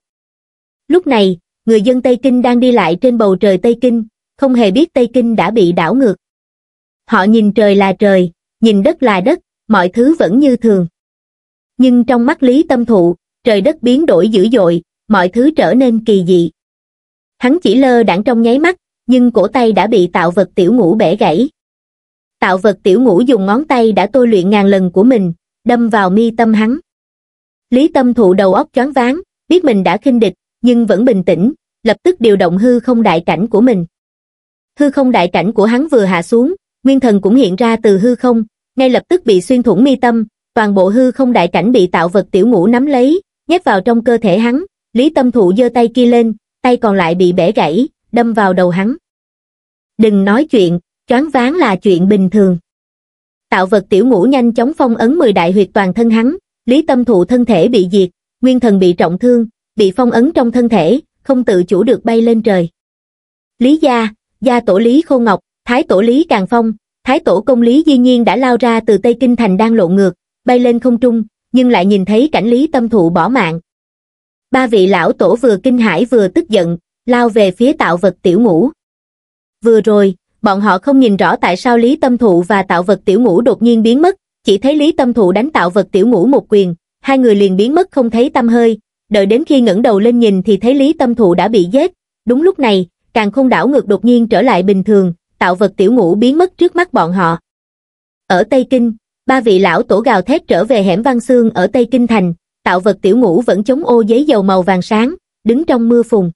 Lúc này, người dân Tây Kinh đang đi lại trên bầu trời Tây Kinh, không hề biết Tây Kinh đã bị đảo ngược. Họ nhìn trời là trời, nhìn đất là đất, mọi thứ vẫn như thường. Nhưng trong mắt Lý Tâm Thụ, trời đất biến đổi dữ dội, mọi thứ trở nên kỳ dị. Hắn chỉ lơ đãng trong nháy mắt, nhưng cổ tay đã bị tạo vật tiểu ngũ bẻ gãy. Tạo vật tiểu ngũ dùng ngón tay đã tôi luyện ngàn lần của mình, đâm vào mi tâm hắn. Lý Tâm Thụ đầu óc choáng váng, biết mình đã khinh địch, nhưng vẫn bình tĩnh, lập tức điều động hư không đại cảnh của mình. Hư không đại cảnh của hắn vừa hạ xuống, nguyên thần cũng hiện ra từ hư không, ngay lập tức bị xuyên thủng mi tâm, toàn bộ hư không đại cảnh bị tạo vật tiểu ngũ nắm lấy, nhét vào trong cơ thể hắn, Lý Tâm Thụ giơ tay kia lên, tay còn lại bị bẻ gãy, đâm vào đầu hắn. Đừng nói chuyện, choáng váng là chuyện bình thường. Tạo vật tiểu ngũ nhanh chóng phong ấn 10 đại huyệt toàn thân hắn, Lý Tâm Thụ thân thể bị diệt, nguyên thần bị trọng thương, bị phong ấn trong thân thể, không tự chủ được bay lên trời. Lý gia, gia tổ Lý Khô Ngọc, thái tổ Lý càn Phong, Thái tổ công Lý Di Nhiên đã lao ra từ Tây Kinh Thành đang lộn ngược, bay lên không trung, nhưng lại nhìn thấy cảnh Lý Tâm Thụ bỏ mạng. Ba vị lão tổ vừa kinh hãi vừa tức giận, lao về phía tạo vật tiểu ngũ. Vừa rồi, bọn họ không nhìn rõ tại sao Lý Tâm Thụ và tạo vật tiểu ngũ đột nhiên biến mất, chỉ thấy Lý Tâm Thụ đánh tạo vật tiểu ngũ một quyền, hai người liền biến mất không thấy tâm hơi, đợi đến khi ngẩng đầu lên nhìn thì thấy Lý Tâm Thụ đã bị giết. Đúng lúc này, càng không đảo ngược đột nhiên trở lại bình thường, tạo vật tiểu ngũ biến mất trước mắt bọn họ. Ở Tây Kinh, ba vị lão tổ gào thét trở về hẻm Văn Xương ở Tây Kinh Thành, tạo vật tiểu ngũ vẫn chống ô giấy dầu màu vàng sáng, đứng trong mưa phùng.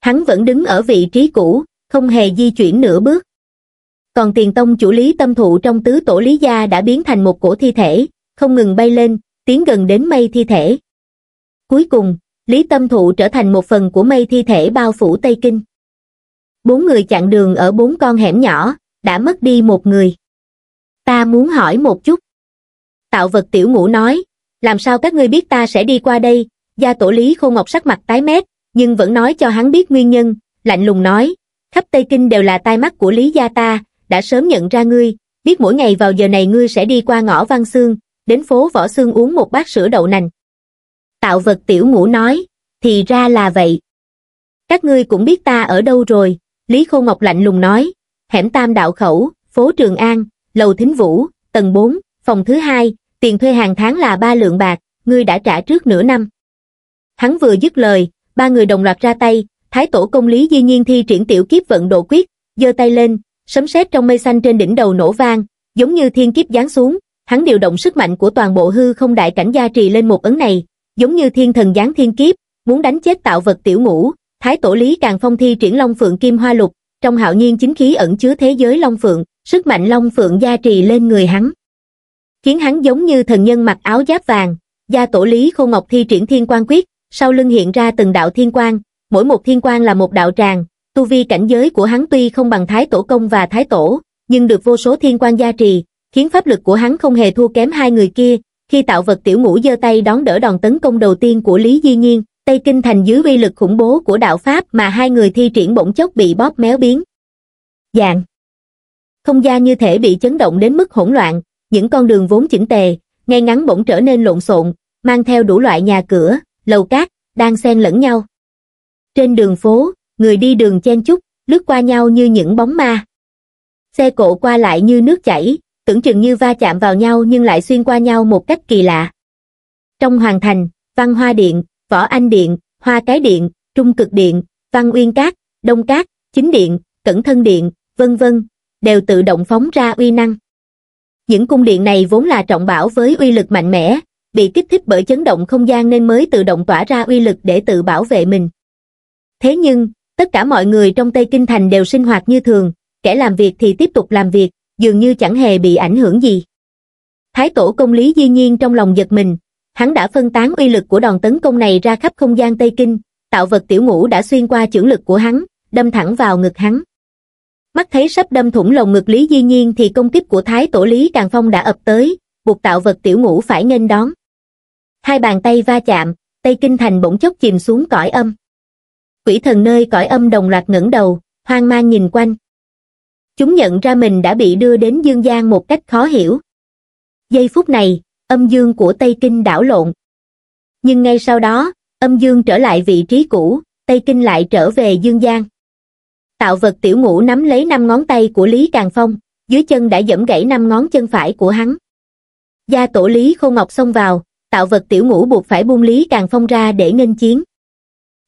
Hắn vẫn đứng ở vị trí cũ, không hề di chuyển nửa bước. Còn tiền tông chủ lý tâm thụ trong tứ tổ lý gia đã biến thành một cổ thi thể, không ngừng bay lên, tiến gần đến mây thi thể. Cuối cùng, lý tâm thụ trở thành một phần của mây thi thể bao phủ Tây Kinh bốn người chặn đường ở bốn con hẻm nhỏ, đã mất đi một người. Ta muốn hỏi một chút. Tạo vật tiểu ngũ nói, làm sao các ngươi biết ta sẽ đi qua đây, gia tổ lý khô ngọc sắc mặt tái mét, nhưng vẫn nói cho hắn biết nguyên nhân, lạnh lùng nói, khắp Tây Kinh đều là tai mắt của lý gia ta, đã sớm nhận ra ngươi, biết mỗi ngày vào giờ này ngươi sẽ đi qua ngõ Văn Xương, đến phố Võ Xương uống một bát sữa đậu nành. Tạo vật tiểu ngũ nói, thì ra là vậy. Các ngươi cũng biết ta ở đâu rồi, Lý Khôn Ngọc lạnh lùng nói, hẻm Tam Đạo Khẩu, phố Trường An, lầu Thính Vũ, tầng 4, phòng thứ hai, tiền thuê hàng tháng là ba lượng bạc, ngươi đã trả trước nửa năm. Hắn vừa dứt lời, ba người đồng loạt ra tay, Thái Tổ Công Lý Di Nhiên thi triển tiểu kiếp vận độ quyết, giơ tay lên, sấm sét trong mây xanh trên đỉnh đầu nổ vang, giống như thiên kiếp giáng xuống, hắn điều động sức mạnh của toàn bộ hư không đại cảnh gia trì lên một ấn này, giống như thiên thần giáng thiên kiếp, muốn đánh chết tạo vật tiểu ngũ, Thái tổ Lý Càng Phong thi triển Long Phượng Kim Hoa Lục, trong hạo nhiên chính khí ẩn chứa thế giới Long Phượng, sức mạnh Long Phượng gia trì lên người hắn. Khiến hắn giống như thần nhân mặc áo giáp vàng, gia tổ Lý Khô Ngọc thi triển Thiên Quan Quyết, sau lưng hiện ra từng đạo Thiên Quan, mỗi một Thiên Quan là một đạo tràng, tu vi cảnh giới của hắn tuy không bằng Thái tổ Công và Thái tổ, nhưng được vô số Thiên Quan gia trì, khiến pháp lực của hắn không hề thua kém hai người kia, khi tạo vật tiểu ngũ giơ tay đón đỡ đòn tấn công đầu tiên của Lý Di Nhiên, tây kinh thành dưới uy lực khủng bố của đạo pháp mà hai người thi triển bỗng chốc bị bóp méo biến dạng không gian như thể bị chấn động đến mức hỗn loạn những con đường vốn chỉnh tề ngay ngắn bỗng trở nên lộn xộn mang theo đủ loại nhà cửa lầu cát đang xen lẫn nhau trên đường phố người đi đường chen chúc lướt qua nhau như những bóng ma xe cộ qua lại như nước chảy tưởng chừng như va chạm vào nhau nhưng lại xuyên qua nhau một cách kỳ lạ trong hoàng thành văn hoa điện Võ Anh Điện, Hoa Cái Điện, Trung Cực Điện, Văn Uyên Cát, Đông Cát, Chính Điện, Cẩn Thân Điện, vân vân, đều tự động phóng ra uy năng. Những cung điện này vốn là trọng bảo với uy lực mạnh mẽ, bị kích thích bởi chấn động không gian nên mới tự động tỏa ra uy lực để tự bảo vệ mình. Thế nhưng, tất cả mọi người trong Tây Kinh Thành đều sinh hoạt như thường, kẻ làm việc thì tiếp tục làm việc, dường như chẳng hề bị ảnh hưởng gì. Thái tổ công lý di nhiên trong lòng giật mình, hắn đã phân tán uy lực của đòn tấn công này ra khắp không gian Tây Kinh, tạo vật tiểu ngũ đã xuyên qua chưởng lực của hắn, đâm thẳng vào ngực hắn. Mắt thấy sắp đâm thủng lồng ngực Lý Di Nhiên thì công kích của Thái Tổ Lý Càng Phong đã ập tới, buộc tạo vật tiểu ngũ phải nghênh đón. Hai bàn tay va chạm, Tây Kinh Thành bỗng chốc chìm xuống cõi âm. Quỷ thần nơi cõi âm đồng loạt ngẩng đầu, hoang mang nhìn quanh. Chúng nhận ra mình đã bị đưa đến dương gian một cách khó hiểu. Giây phút này, âm dương của Tây Kinh đảo lộn. Nhưng ngay sau đó, âm dương trở lại vị trí cũ, Tây Kinh lại trở về dương gian. Tạo vật tiểu ngũ nắm lấy năm ngón tay của Lý Càng Phong, dưới chân đã dẫm gãy năm ngón chân phải của hắn. Gia tổ Lý Khôn Ngọc xông vào, tạo vật tiểu ngũ buộc phải buông Lý Càng Phong ra để nghênh chiến.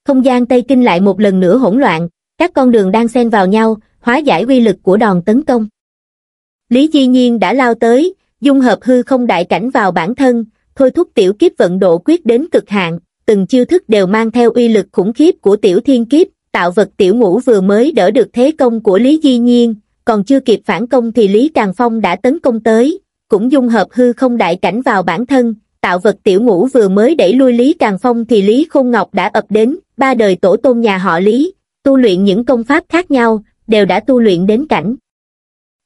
Không gian Tây Kinh lại một lần nữa hỗn loạn, các con đường đang xen vào nhau, hóa giải uy lực của đòn tấn công. Lý chi Nhiên đã lao tới, dung hợp hư không đại cảnh vào bản thân, thôi thúc tiểu kiếp vận độ quyết đến cực hạn, từng chiêu thức đều mang theo uy lực khủng khiếp của tiểu thiên kiếp, tạo vật tiểu ngũ vừa mới đỡ được thế công của Lý Di Nhiên, còn chưa kịp phản công thì Lý Càng Phong đã tấn công tới, cũng dung hợp hư không đại cảnh vào bản thân, tạo vật tiểu ngũ vừa mới đẩy lui Lý Càng Phong thì Lý Khôn Ngọc đã ập đến, ba đời tổ tôn nhà họ Lý, tu luyện những công pháp khác nhau, đều đã tu luyện đến cảnh.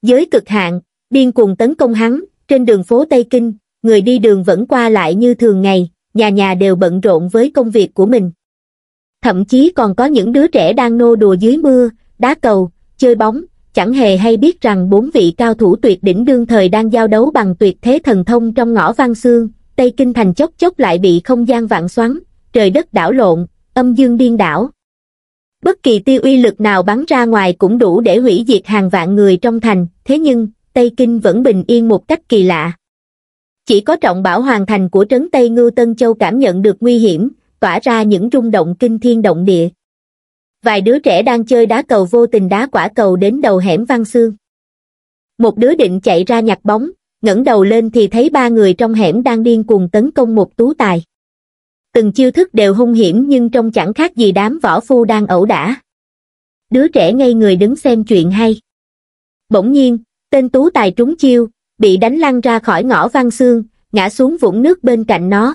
Giới cực hạn, điên cuồng tấn công hắn, trên đường phố Tây Kinh, người đi đường vẫn qua lại như thường ngày, nhà nhà đều bận rộn với công việc của mình. Thậm chí còn có những đứa trẻ đang nô đùa dưới mưa, đá cầu, chơi bóng, chẳng hề hay biết rằng bốn vị cao thủ tuyệt đỉnh đương thời đang giao đấu bằng tuyệt thế thần thông trong ngõ Văn Xương, Tây Kinh thành chốc chốc lại bị không gian vạn xoắn, trời đất đảo lộn, âm dương điên đảo. Bất kỳ tiêu uy lực nào bắn ra ngoài cũng đủ để hủy diệt hàng vạn người trong thành, thế nhưng, Tây Kinh vẫn bình yên một cách kỳ lạ. Chỉ có trọng bảo hoàn thành của trấn Tây Ngưu Tân Châu cảm nhận được nguy hiểm, tỏa ra những rung động kinh thiên động địa. Vài đứa trẻ đang chơi đá cầu vô tình đá quả cầu đến đầu hẻm Văn Xương. Một đứa định chạy ra nhặt bóng, ngẩng đầu lên thì thấy ba người trong hẻm đang điên cuồng tấn công một tú tài. Từng chiêu thức đều hung hiểm nhưng trông chẳng khác gì đám võ phu đang ẩu đả. Đứa trẻ ngây người đứng xem chuyện hay. Bỗng nhiên, tên tú tài trúng chiêu, bị đánh lăn ra khỏi ngõ văn xương, ngã xuống vũng nước bên cạnh nó.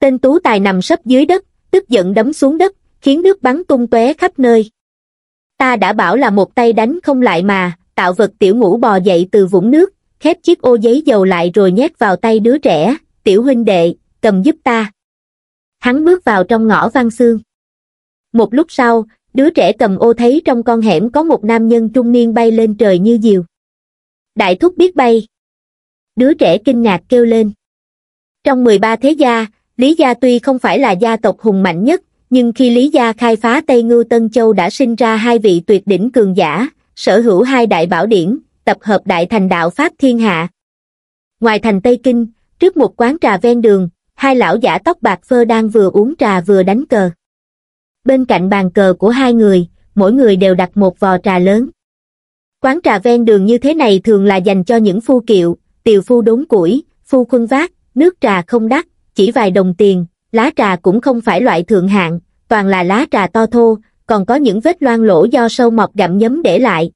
Tên tú tài nằm sấp dưới đất, tức giận đấm xuống đất, khiến nước bắn tung tóe khắp nơi. Ta đã bảo là một tay đánh không lại mà, tạo vật tiểu ngũ bò dậy từ vũng nước, khép chiếc ô giấy dầu lại rồi nhét vào tay đứa trẻ, tiểu huynh đệ, cầm giúp ta. Hắn bước vào trong ngõ văn xương. Một lúc sau, đứa trẻ cầm ô thấy trong con hẻm có một nam nhân trung niên bay lên trời như diều đại thúc biết bay. Đứa trẻ kinh ngạc kêu lên. Trong 13 thế gia, Lý Gia tuy không phải là gia tộc hùng mạnh nhất, nhưng khi Lý Gia khai phá Tây Ngưu Tân Châu đã sinh ra hai vị tuyệt đỉnh cường giả, sở hữu hai đại bảo điển, tập hợp đại thành đạo Pháp Thiên Hạ. Ngoài thành Tây Kinh, trước một quán trà ven đường, hai lão giả tóc bạc phơ đang vừa uống trà vừa đánh cờ. Bên cạnh bàn cờ của hai người, mỗi người đều đặt một vò trà lớn. Quán trà ven đường như thế này thường là dành cho những phu kiệu, tiều phu đốn củi, phu khuân vác, nước trà không đắt, chỉ vài đồng tiền, lá trà cũng không phải loại thượng hạng, toàn là lá trà to thô, còn có những vết loang lỗ do sâu mọt gặm nhấm để lại.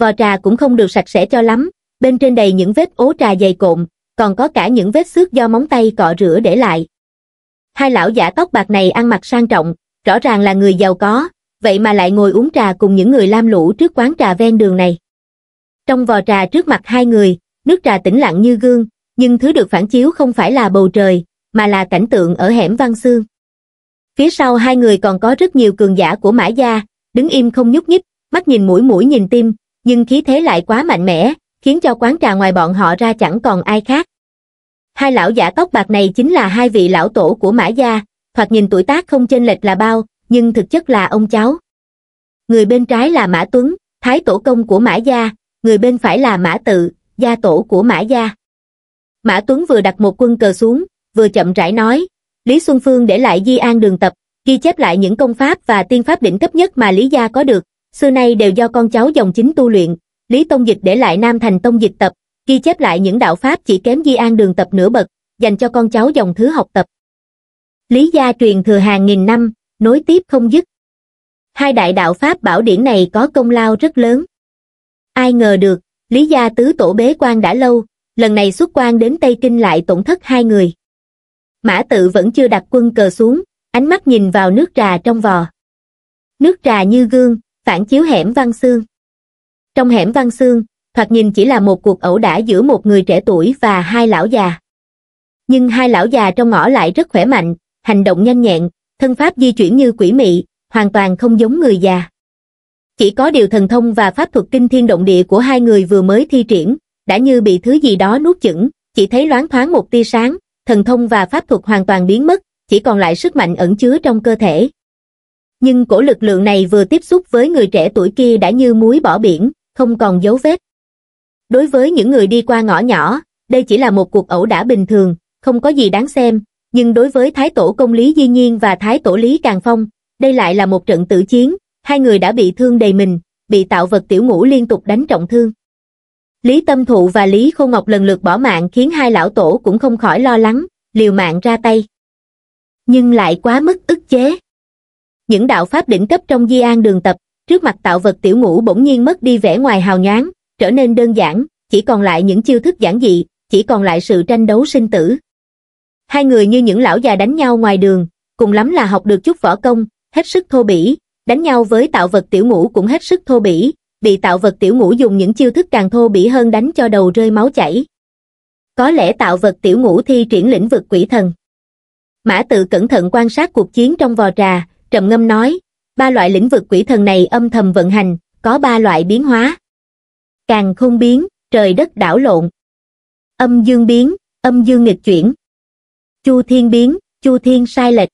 Vò trà cũng không được sạch sẽ cho lắm, bên trên đầy những vết ố trà dày cộm, còn có cả những vết xước do móng tay cọ rửa để lại. Hai lão giả tóc bạc này ăn mặc sang trọng, rõ ràng là người giàu có, vậy mà lại ngồi uống trà cùng những người lam lũ trước quán trà ven đường này. Trong vò trà trước mặt hai người, nước trà tĩnh lặng như gương, nhưng thứ được phản chiếu không phải là bầu trời, mà là cảnh tượng ở hẻm Văn Xương. Phía sau hai người còn có rất nhiều cường giả của Mã Gia, đứng im không nhúc nhích, mắt nhìn mũi mũi nhìn tim, nhưng khí thế lại quá mạnh mẽ, khiến cho quán trà ngoài bọn họ ra chẳng còn ai khác. Hai lão giả tóc bạc này chính là hai vị lão tổ của Mã Gia, thoạt nhìn tuổi tác không chênh lệch là bao, nhưng thực chất là ông cháu. Người bên trái là Mã Tuấn, thái tổ công của Mã Gia, người bên phải là Mã Tự, gia tổ của Mã Gia. Mã Tuấn vừa đặt một quân cờ xuống, vừa chậm rãi nói, Lý Xuân Phương để lại Di An đường tập, ghi chép lại những công pháp và tiên pháp đỉnh cấp nhất mà Lý Gia có được, xưa nay đều do con cháu dòng chính tu luyện, Lý Tông Dịch để lại Nam Thành Tông Dịch tập, ghi chép lại những đạo pháp chỉ kém Di An đường tập nửa bậc, dành cho con cháu dòng thứ học tập. Lý Gia truyền thừa hàng nghìn năm, nối tiếp không dứt hai đại đạo pháp bảo điển này có công lao rất lớn ai ngờ được lý gia tứ tổ bế quan đã lâu lần này xuất quan đến tây kinh lại tổn thất hai người mã tự vẫn chưa đặt quân cờ xuống ánh mắt nhìn vào nước trà trong vò nước trà như gương phản chiếu hẻm văn xương trong hẻm văn xương thoạt nhìn chỉ là một cuộc ẩu đả giữa một người trẻ tuổi và hai lão già nhưng hai lão già trong ngõ lại rất khỏe mạnh hành động nhanh nhẹn thân pháp di chuyển như quỷ mị, hoàn toàn không giống người già. Chỉ có điều thần thông và pháp thuật kinh thiên động địa của hai người vừa mới thi triển, đã như bị thứ gì đó nuốt chửng, chỉ thấy loáng thoáng một tia sáng, thần thông và pháp thuật hoàn toàn biến mất, chỉ còn lại sức mạnh ẩn chứa trong cơ thể. Nhưng cổ lực lượng này vừa tiếp xúc với người trẻ tuổi kia đã như muối bỏ biển, không còn dấu vết. Đối với những người đi qua ngõ nhỏ, đây chỉ là một cuộc ẩu đả bình thường, không có gì đáng xem, nhưng đối với Thái Tổ Công Lý Di Nhiên và Thái Tổ Lý Càng Phong, đây lại là một trận tử chiến, hai người đã bị thương đầy mình, bị tạo vật tiểu ngũ liên tục đánh trọng thương. Lý Tâm Thụ và Lý Khô Ngọc lần lượt bỏ mạng khiến hai lão tổ cũng không khỏi lo lắng, liều mạng ra tay. Nhưng lại quá mức ức chế. Những đạo pháp đỉnh cấp trong Di An đường tập, trước mặt tạo vật tiểu ngũ bỗng nhiên mất đi vẻ ngoài hào nhoáng, trở nên đơn giản, chỉ còn lại những chiêu thức giản dị, chỉ còn lại sự tranh đấu sinh tử hai người như những lão già đánh nhau ngoài đường, cùng lắm là học được chút võ công, hết sức thô bỉ, đánh nhau với tạo vật tiểu ngũ cũng hết sức thô bỉ, bị tạo vật tiểu ngũ dùng những chiêu thức càng thô bỉ hơn đánh cho đầu rơi máu chảy. Có lẽ tạo vật tiểu ngũ thi triển lĩnh vực quỷ thần. Mã tự cẩn thận quan sát cuộc chiến trong vò trà, trầm ngâm nói, ba loại lĩnh vực quỷ thần này âm thầm vận hành, có ba loại biến hóa. Càng không biến, trời đất đảo lộn. Âm dương biến, âm dương nghịch chuyển, Chu Thiên biến, Chu Thiên sai lệch.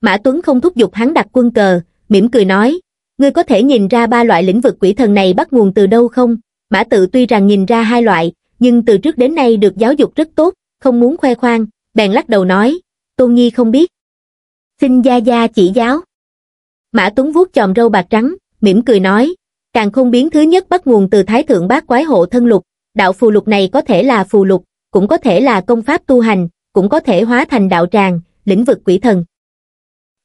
Mã Tuấn không thúc giục hắn đặt quân cờ, mỉm cười nói, ngươi có thể nhìn ra ba loại lĩnh vực quỷ thần này bắt nguồn từ đâu không? Mã tự tuy rằng nhìn ra hai loại, nhưng từ trước đến nay được giáo dục rất tốt, không muốn khoe khoang, bèn lắc đầu nói, Tôn Nhi không biết. Xin Gia Gia chỉ giáo. Mã Tuấn vuốt chòm râu bạc trắng, mỉm cười nói, càng không biến thứ nhất bắt nguồn từ Thái Thượng Bát Quái Hộ Thân Lục, đạo phù lục này có thể là phù lục, cũng có thể là công pháp tu hành, cũng có thể hóa thành đạo tràng, lĩnh vực quỷ thần.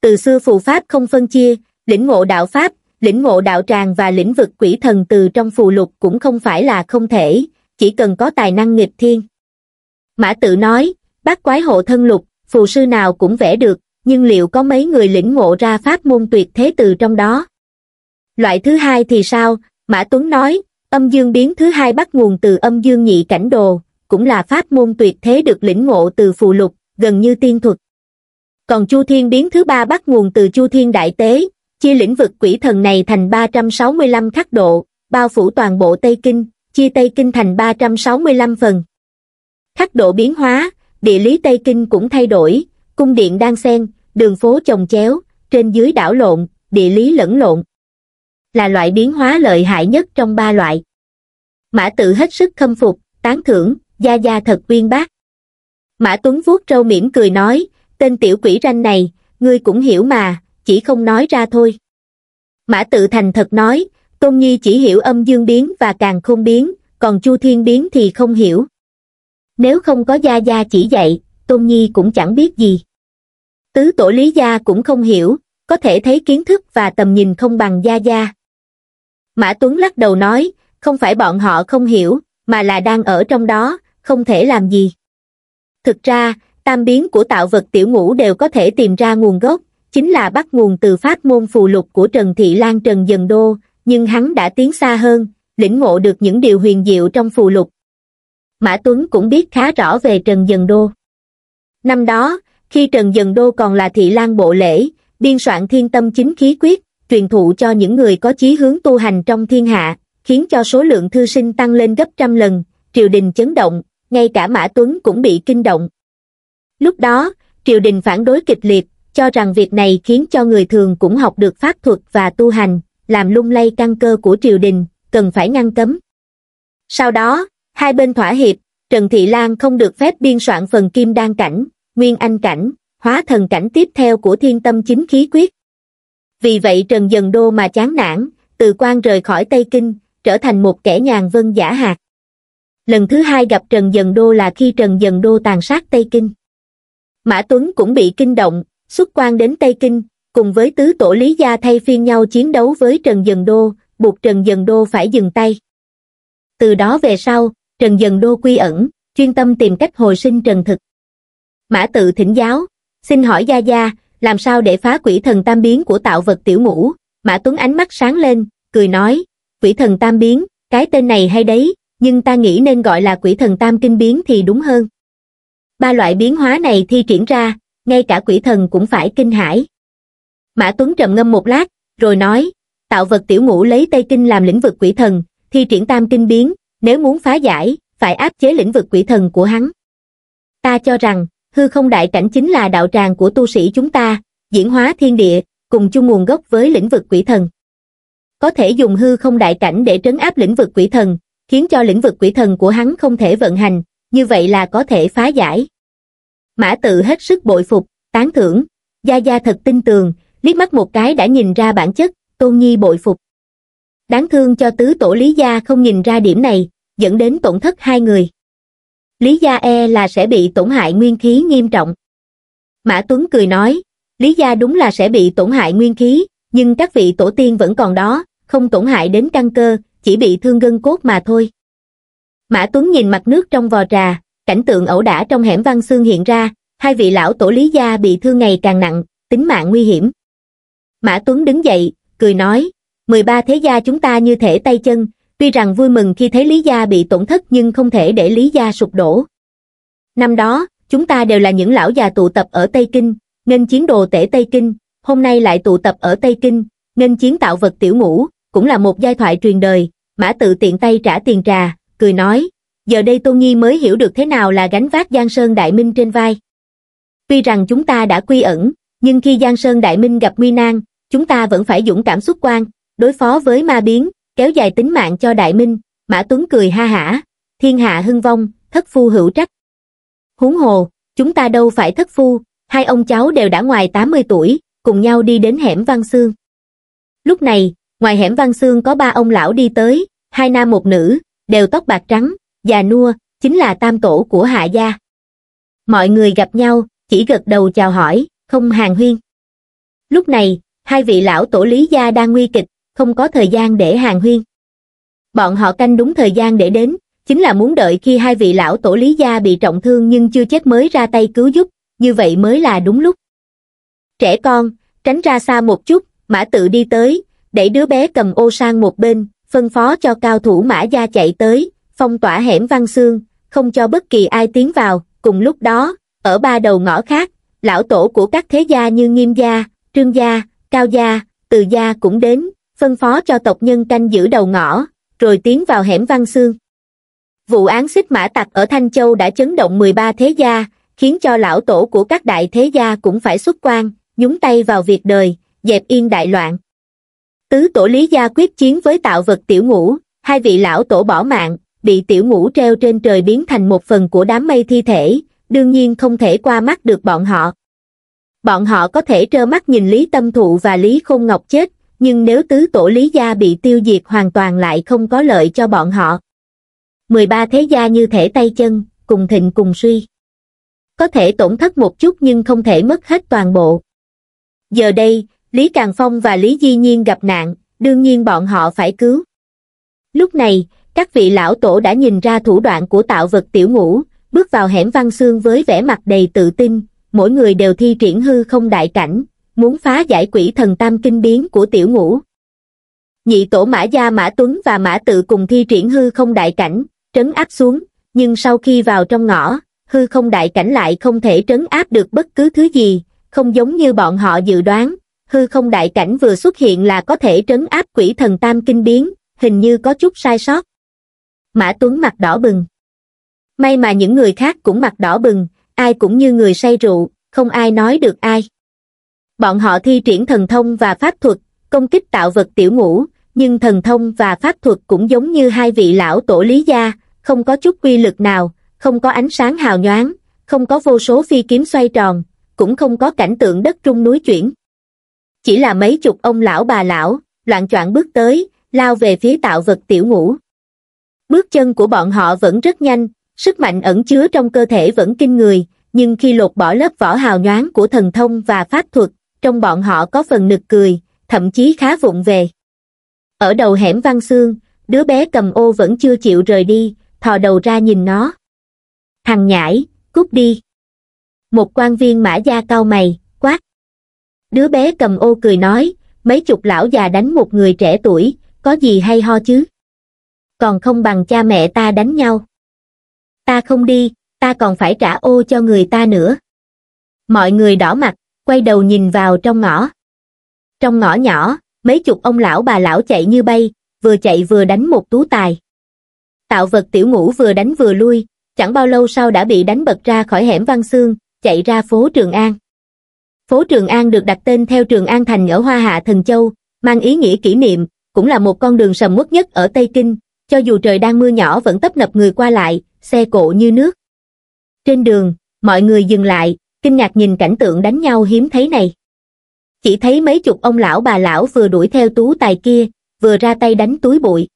Từ xưa phù pháp không phân chia, lĩnh ngộ đạo pháp, lĩnh ngộ đạo tràng và lĩnh vực quỷ thần từ trong phù lục cũng không phải là không thể, chỉ cần có tài năng nghịch thiên. Mã tự nói, bác quái hộ thân lục, phù sư nào cũng vẽ được, nhưng liệu có mấy người lĩnh ngộ ra pháp môn tuyệt thế từ trong đó? Loại thứ hai thì sao? Mã Tuấn nói, âm dương biến thứ hai bắt nguồn từ âm dương nhị cảnh đồ, cũng là pháp môn tuyệt thế được lĩnh ngộ từ phù lục, gần như tiên thuật. Còn Chu Thiên biến thứ ba bắt nguồn từ Chu Thiên Đại Tế, chia lĩnh vực quỷ thần này thành 365 khắc độ, bao phủ toàn bộ Tây Kinh, chia Tây Kinh thành 365 phần. Khắc độ biến hóa, địa lý Tây Kinh cũng thay đổi, cung điện đang xen, đường phố chồng chéo, trên dưới đảo lộn, địa lý lẫn lộn. Là loại biến hóa lợi hại nhất trong ba loại. Mã tự hết sức khâm phục, tán thưởng, gia gia thật uyên bác. Mã Tuấn vuốt râu mỉm cười nói, tên tiểu quỷ ranh này, ngươi cũng hiểu mà, chỉ không nói ra thôi. Mã Tự Thành thật nói, Tôn Nhi chỉ hiểu âm dương biến và càng không biến, còn Chu Thiên biến thì không hiểu. Nếu không có gia gia chỉ dạy, Tôn Nhi cũng chẳng biết gì. Tứ tổ lý gia cũng không hiểu, có thể thấy kiến thức và tầm nhìn không bằng gia gia. Mã Tuấn lắc đầu nói, không phải bọn họ không hiểu, mà là đang ở trong đó, không thể làm gì. Thực ra, tam biến của tạo vật tiểu ngũ đều có thể tìm ra nguồn gốc, chính là bắt nguồn từ pháp môn phù lục của Trần Thị Lan Trần Dần Đô, nhưng hắn đã tiến xa hơn, lĩnh ngộ được những điều huyền diệu trong phù lục. Mã Tuấn cũng biết khá rõ về Trần Dần Đô. Năm đó, khi Trần Dần Đô còn là Thị Lan Bộ Lễ, biên soạn thiên tâm chính khí quyết, truyền thụ cho những người có chí hướng tu hành trong thiên hạ, khiến cho số lượng thư sinh tăng lên gấp trăm lần, triều đình chấn động, ngay cả Mã Tuấn cũng bị kinh động. Lúc đó, triều đình phản đối kịch liệt, cho rằng việc này khiến cho người thường cũng học được pháp thuật và tu hành, làm lung lay căn cơ của triều đình, cần phải ngăn cấm. Sau đó, hai bên thỏa hiệp, Trần Thị Lan không được phép biên soạn phần kim đan cảnh, nguyên anh cảnh, hóa thần cảnh tiếp theo của thiên tâm chính khí quyết. Vì vậy Trần Dần Đô mà chán nản, từ quan rời khỏi Tây Kinh, trở thành một kẻ nhàn vân giả hạt lần thứ hai gặp trần dần đô là khi trần dần đô tàn sát tây kinh mã tuấn cũng bị kinh động xuất quan đến tây kinh cùng với tứ tổ lý gia thay phiên nhau chiến đấu với trần dần đô buộc trần dần đô phải dừng tay từ đó về sau trần dần đô quy ẩn chuyên tâm tìm cách hồi sinh trần thực mã tự thỉnh giáo xin hỏi gia gia làm sao để phá quỷ thần tam biến của tạo vật tiểu ngũ mã tuấn ánh mắt sáng lên cười nói quỷ thần tam biến cái tên này hay đấy nhưng ta nghĩ nên gọi là quỷ thần tam kinh biến thì đúng hơn ba loại biến hóa này thi triển ra ngay cả quỷ thần cũng phải kinh hãi mã tuấn trầm ngâm một lát rồi nói tạo vật tiểu ngũ lấy tây kinh làm lĩnh vực quỷ thần thi triển tam kinh biến nếu muốn phá giải phải áp chế lĩnh vực quỷ thần của hắn ta cho rằng hư không đại cảnh chính là đạo tràng của tu sĩ chúng ta diễn hóa thiên địa cùng chung nguồn gốc với lĩnh vực quỷ thần có thể dùng hư không đại cảnh để trấn áp lĩnh vực quỷ thần khiến cho lĩnh vực quỷ thần của hắn không thể vận hành, như vậy là có thể phá giải. Mã tự hết sức bội phục, tán thưởng, Gia Gia thật tin tường, liếc mắt một cái đã nhìn ra bản chất, Tôn Nhi bội phục. Đáng thương cho tứ tổ Lý Gia không nhìn ra điểm này, dẫn đến tổn thất hai người. Lý Gia e là sẽ bị tổn hại nguyên khí nghiêm trọng. Mã Tuấn cười nói, Lý Gia đúng là sẽ bị tổn hại nguyên khí, nhưng các vị tổ tiên vẫn còn đó, không tổn hại đến căn cơ, chỉ bị thương gân cốt mà thôi. Mã Tuấn nhìn mặt nước trong vò trà, cảnh tượng ẩu đả trong hẻm Văn Xương hiện ra, hai vị lão tổ Lý Gia bị thương ngày càng nặng, tính mạng nguy hiểm. Mã Tuấn đứng dậy, cười nói, 13 thế gia chúng ta như thể tay chân, tuy rằng vui mừng khi thấy Lý Gia bị tổn thất nhưng không thể để Lý Gia sụp đổ. Năm đó, chúng ta đều là những lão già tụ tập ở Tây Kinh, nên chiến đồ tể Tây Kinh, hôm nay lại tụ tập ở Tây Kinh, nên chiến tạo vật tiểu ngũ, cũng là một giai thoại truyền đời, Mã tự tiện tay trả tiền trà, cười nói, giờ đây Tô Nghi mới hiểu được thế nào là gánh vác Giang Sơn Đại Minh trên vai. Tuy rằng chúng ta đã quy ẩn, nhưng khi Giang Sơn Đại Minh gặp nguy nan, chúng ta vẫn phải dũng cảm xuất quan, đối phó với ma biến, kéo dài tính mạng cho Đại Minh, Mã Tuấn cười ha hả, thiên hạ hưng vong, thất phu hữu trách. Huống hồ, chúng ta đâu phải thất phu, hai ông cháu đều đã ngoài 80 tuổi, cùng nhau đi đến hẻm Văn Xương. Lúc này, ngoài hẻm Văn Xương có ba ông lão đi tới, hai nam một nữ, đều tóc bạc trắng, già nua, chính là tam tổ của Hạ Gia. Mọi người gặp nhau, chỉ gật đầu chào hỏi, không hàng huyên. Lúc này, hai vị lão tổ Lý Gia đang nguy kịch, không có thời gian để hàng huyên. Bọn họ canh đúng thời gian để đến, chính là muốn đợi khi hai vị lão tổ Lý Gia bị trọng thương nhưng chưa chết mới ra tay cứu giúp, như vậy mới là đúng lúc. Trẻ con, tránh ra xa một chút, mã tự đi tới, đẩy đứa bé cầm ô sang một bên, phân phó cho cao thủ mã gia chạy tới, phong tỏa hẻm văn xương, không cho bất kỳ ai tiến vào, cùng lúc đó, ở ba đầu ngõ khác, lão tổ của các thế gia như nghiêm gia, trương gia, cao gia, từ gia cũng đến, phân phó cho tộc nhân canh giữ đầu ngõ, rồi tiến vào hẻm văn xương. Vụ án xích mã tặc ở Thanh Châu đã chấn động 13 thế gia, khiến cho lão tổ của các đại thế gia cũng phải xuất quan, nhúng tay vào việc đời, dẹp yên đại loạn tứ tổ lý gia quyết chiến với tạo vật tiểu ngũ hai vị lão tổ bỏ mạng bị tiểu ngũ treo trên trời biến thành một phần của đám mây thi thể đương nhiên không thể qua mắt được bọn họ bọn họ có thể trơ mắt nhìn lý tâm thụ và lý khôn ngọc chết nhưng nếu tứ tổ lý gia bị tiêu diệt hoàn toàn lại không có lợi cho bọn họ 13 thế gia như thể tay chân cùng thịnh cùng suy có thể tổn thất một chút nhưng không thể mất hết toàn bộ giờ đây Lý Càng Phong và Lý Di Nhiên gặp nạn, đương nhiên bọn họ phải cứu. Lúc này, các vị lão tổ đã nhìn ra thủ đoạn của tạo vật tiểu ngũ, bước vào hẻm văn xương với vẻ mặt đầy tự tin, mỗi người đều thi triển hư không đại cảnh, muốn phá giải quỷ thần tam kinh biến của tiểu ngũ. Nhị tổ Mã Gia Mã Tuấn và Mã Tự cùng thi triển hư không đại cảnh, trấn áp xuống, nhưng sau khi vào trong ngõ, hư không đại cảnh lại không thể trấn áp được bất cứ thứ gì, không giống như bọn họ dự đoán, hư không đại cảnh vừa xuất hiện là có thể trấn áp quỷ thần tam kinh biến, hình như có chút sai sót. Mã Tuấn mặt đỏ bừng. May mà những người khác cũng mặt đỏ bừng, ai cũng như người say rượu, không ai nói được ai. Bọn họ thi triển thần thông và pháp thuật, công kích tạo vật tiểu ngũ, nhưng thần thông và pháp thuật cũng giống như hai vị lão tổ lý gia, không có chút quy lực nào, không có ánh sáng hào nhoáng, không có vô số phi kiếm xoay tròn, cũng không có cảnh tượng đất trung núi chuyển chỉ là mấy chục ông lão bà lão loạn choạng bước tới lao về phía tạo vật tiểu ngũ bước chân của bọn họ vẫn rất nhanh sức mạnh ẩn chứa trong cơ thể vẫn kinh người nhưng khi lột bỏ lớp vỏ hào nhoáng của thần thông và pháp thuật trong bọn họ có phần nực cười thậm chí khá vụng về ở đầu hẻm văn xương đứa bé cầm ô vẫn chưa chịu rời đi thò đầu ra nhìn nó thằng nhãi cút đi một quan viên mã gia cau mày Đứa bé cầm ô cười nói, mấy chục lão già đánh một người trẻ tuổi, có gì hay ho chứ? Còn không bằng cha mẹ ta đánh nhau. Ta không đi, ta còn phải trả ô cho người ta nữa. Mọi người đỏ mặt, quay đầu nhìn vào trong ngõ. Trong ngõ nhỏ, mấy chục ông lão bà lão chạy như bay, vừa chạy vừa đánh một tú tài. Tạo vật tiểu ngũ vừa đánh vừa lui, chẳng bao lâu sau đã bị đánh bật ra khỏi hẻm Văn Xương, chạy ra phố Trường An. Phố Trường An được đặt tên theo Trường An Thành ở Hoa Hạ Thần Châu, mang ý nghĩa kỷ niệm, cũng là một con đường sầm uất nhất ở Tây Kinh, cho dù trời đang mưa nhỏ vẫn tấp nập người qua lại, xe cộ như nước. Trên đường, mọi người dừng lại, kinh ngạc nhìn cảnh tượng đánh nhau hiếm thấy này. Chỉ thấy mấy chục ông lão bà lão vừa đuổi theo tú tài kia, vừa ra tay đánh túi bụi.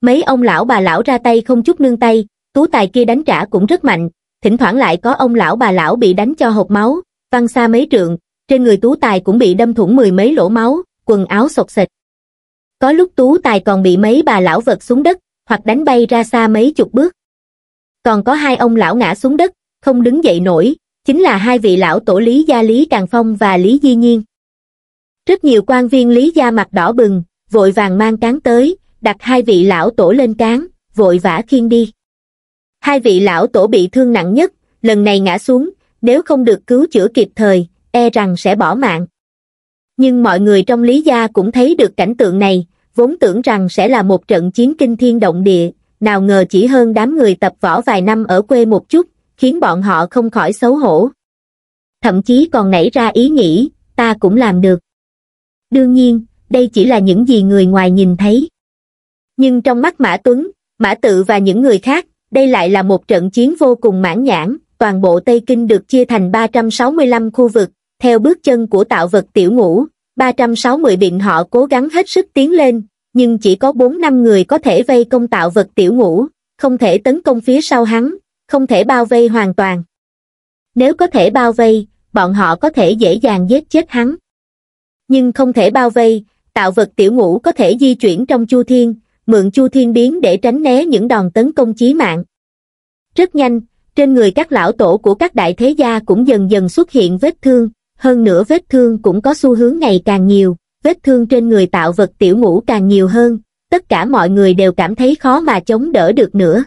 Mấy ông lão bà lão ra tay không chút nương tay, tú tài kia đánh trả cũng rất mạnh, thỉnh thoảng lại có ông lão bà lão bị đánh cho hộc máu, văng xa mấy trượng, trên người Tú Tài cũng bị đâm thủng mười mấy lỗ máu, quần áo sột sệt. Có lúc Tú Tài còn bị mấy bà lão vật xuống đất, hoặc đánh bay ra xa mấy chục bước. Còn có hai ông lão ngã xuống đất, không đứng dậy nổi, chính là hai vị lão tổ Lý Gia Lý Càng Phong và Lý Di Nhiên. Rất nhiều quan viên Lý Gia mặt đỏ bừng, vội vàng mang cán tới, đặt hai vị lão tổ lên cán, vội vã khiêng đi. Hai vị lão tổ bị thương nặng nhất, lần này ngã xuống, nếu không được cứu chữa kịp thời e rằng sẽ bỏ mạng nhưng mọi người trong lý gia cũng thấy được cảnh tượng này vốn tưởng rằng sẽ là một trận chiến kinh thiên động địa nào ngờ chỉ hơn đám người tập võ vài năm ở quê một chút khiến bọn họ không khỏi xấu hổ thậm chí còn nảy ra ý nghĩ ta cũng làm được đương nhiên đây chỉ là những gì người ngoài nhìn thấy nhưng trong mắt mã tuấn mã tự và những người khác đây lại là một trận chiến vô cùng mãn nhãn toàn bộ Tây Kinh được chia thành 365 khu vực, theo bước chân của tạo vật tiểu ngũ, 360 biện họ cố gắng hết sức tiến lên, nhưng chỉ có 4 năm người có thể vây công tạo vật tiểu ngũ, không thể tấn công phía sau hắn, không thể bao vây hoàn toàn. Nếu có thể bao vây, bọn họ có thể dễ dàng giết chết hắn. Nhưng không thể bao vây, tạo vật tiểu ngũ có thể di chuyển trong chu thiên, mượn chu thiên biến để tránh né những đòn tấn công chí mạng. Rất nhanh, trên người các lão tổ của các đại thế gia cũng dần dần xuất hiện vết thương, hơn nữa vết thương cũng có xu hướng ngày càng nhiều, vết thương trên người tạo vật tiểu ngũ càng nhiều hơn, tất cả mọi người đều cảm thấy khó mà chống đỡ được nữa.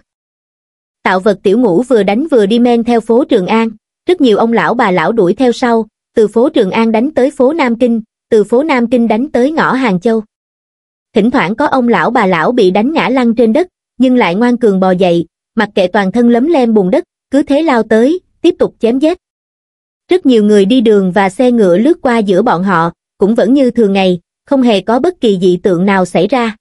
Tạo vật tiểu ngũ vừa đánh vừa đi men theo phố Trường An, rất nhiều ông lão bà lão đuổi theo sau, từ phố Trường An đánh tới phố Nam Kinh, từ phố Nam Kinh đánh tới ngõ Hàng Châu. Thỉnh thoảng có ông lão bà lão bị đánh ngã lăn trên đất, nhưng lại ngoan cường bò dậy, mặc kệ toàn thân lấm lem bùn đất, cứ thế lao tới, tiếp tục chém giết. Rất nhiều người đi đường và xe ngựa lướt qua giữa bọn họ, cũng vẫn như thường ngày, không hề có bất kỳ dị tượng nào xảy ra.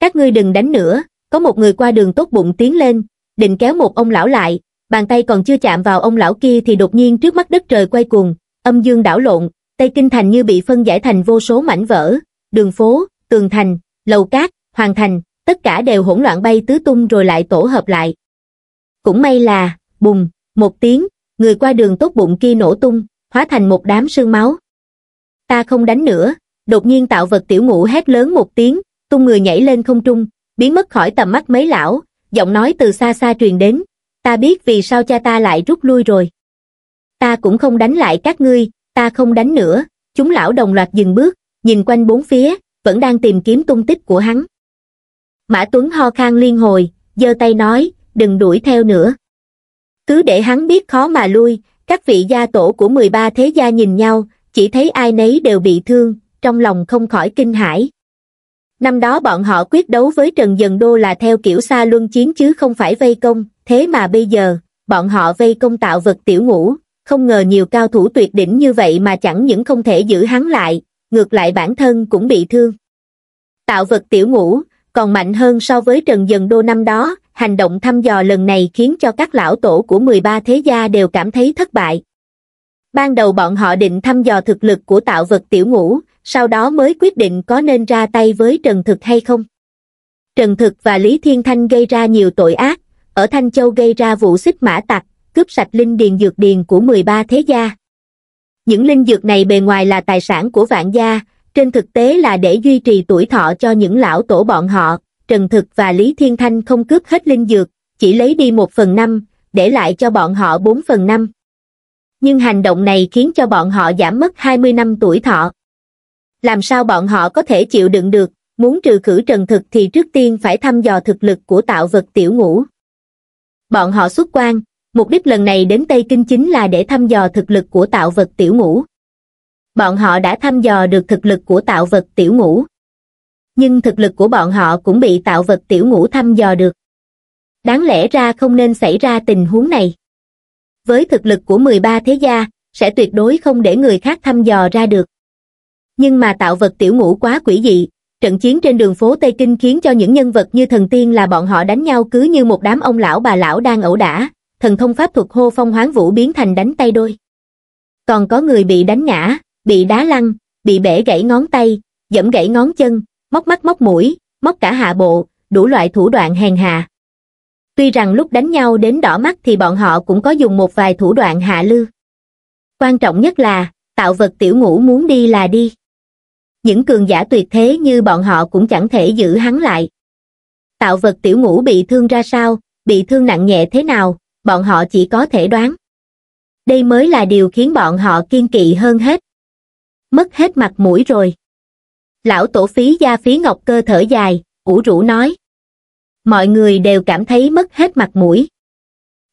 Các ngươi đừng đánh nữa, có một người qua đường tốt bụng tiến lên, định kéo một ông lão lại, bàn tay còn chưa chạm vào ông lão kia thì đột nhiên trước mắt đất trời quay cuồng, âm dương đảo lộn, Tây Kinh Thành như bị phân giải thành vô số mảnh vỡ, đường phố, tường thành, lầu cát, hoàng thành, tất cả đều hỗn loạn bay tứ tung rồi lại tổ hợp lại cũng may là, bùng, một tiếng, người qua đường tốt bụng kia nổ tung, hóa thành một đám sương máu. Ta không đánh nữa, đột nhiên tạo vật tiểu ngũ hét lớn một tiếng, tung người nhảy lên không trung, biến mất khỏi tầm mắt mấy lão, giọng nói từ xa xa truyền đến, ta biết vì sao cha ta lại rút lui rồi. Ta cũng không đánh lại các ngươi, ta không đánh nữa, chúng lão đồng loạt dừng bước, nhìn quanh bốn phía, vẫn đang tìm kiếm tung tích của hắn. Mã Tuấn ho khan liên hồi, giơ tay nói, đừng đuổi theo nữa. Cứ để hắn biết khó mà lui, các vị gia tổ của 13 thế gia nhìn nhau, chỉ thấy ai nấy đều bị thương, trong lòng không khỏi kinh hãi. Năm đó bọn họ quyết đấu với Trần Dần Đô là theo kiểu xa luân chiến chứ không phải vây công, thế mà bây giờ, bọn họ vây công tạo vật tiểu ngũ, không ngờ nhiều cao thủ tuyệt đỉnh như vậy mà chẳng những không thể giữ hắn lại, ngược lại bản thân cũng bị thương. Tạo vật tiểu ngũ, còn mạnh hơn so với Trần Dần Đô năm đó, hành động thăm dò lần này khiến cho các lão tổ của 13 thế gia đều cảm thấy thất bại. Ban đầu bọn họ định thăm dò thực lực của tạo vật tiểu ngũ, sau đó mới quyết định có nên ra tay với Trần Thực hay không. Trần Thực và Lý Thiên Thanh gây ra nhiều tội ác, ở Thanh Châu gây ra vụ xích mã tặc, cướp sạch linh điền dược điền của 13 thế gia. Những linh dược này bề ngoài là tài sản của vạn gia, trên thực tế là để duy trì tuổi thọ cho những lão tổ bọn họ, Trần Thực và Lý Thiên Thanh không cướp hết linh dược, chỉ lấy đi một phần năm, để lại cho bọn họ bốn phần năm. Nhưng hành động này khiến cho bọn họ giảm mất 20 năm tuổi thọ. Làm sao bọn họ có thể chịu đựng được, muốn trừ khử Trần Thực thì trước tiên phải thăm dò thực lực của tạo vật tiểu ngũ. Bọn họ xuất quan, mục đích lần này đến Tây Kinh chính là để thăm dò thực lực của tạo vật tiểu ngũ. Bọn họ đã thăm dò được thực lực của tạo vật tiểu ngũ nhưng thực lực của bọn họ cũng bị tạo vật tiểu ngũ thăm dò được. Đáng lẽ ra không nên xảy ra tình huống này. Với thực lực của 13 thế gia, sẽ tuyệt đối không để người khác thăm dò ra được. Nhưng mà tạo vật tiểu ngũ quá quỷ dị, trận chiến trên đường phố Tây Kinh khiến cho những nhân vật như thần tiên là bọn họ đánh nhau cứ như một đám ông lão bà lão đang ẩu đả, thần thông pháp thuật hô phong hoáng vũ biến thành đánh tay đôi. Còn có người bị đánh ngã, bị đá lăn, bị bể gãy ngón tay, dẫm gãy ngón chân, móc mắt móc mũi, móc cả hạ bộ, đủ loại thủ đoạn hèn hạ. Tuy rằng lúc đánh nhau đến đỏ mắt thì bọn họ cũng có dùng một vài thủ đoạn hạ lư. Quan trọng nhất là, tạo vật tiểu ngũ muốn đi là đi. Những cường giả tuyệt thế như bọn họ cũng chẳng thể giữ hắn lại. Tạo vật tiểu ngũ bị thương ra sao, bị thương nặng nhẹ thế nào, bọn họ chỉ có thể đoán. Đây mới là điều khiến bọn họ kiên kỵ hơn hết. Mất hết mặt mũi rồi. Lão tổ phí gia phí ngọc cơ thở dài, ủ rũ nói. Mọi người đều cảm thấy mất hết mặt mũi.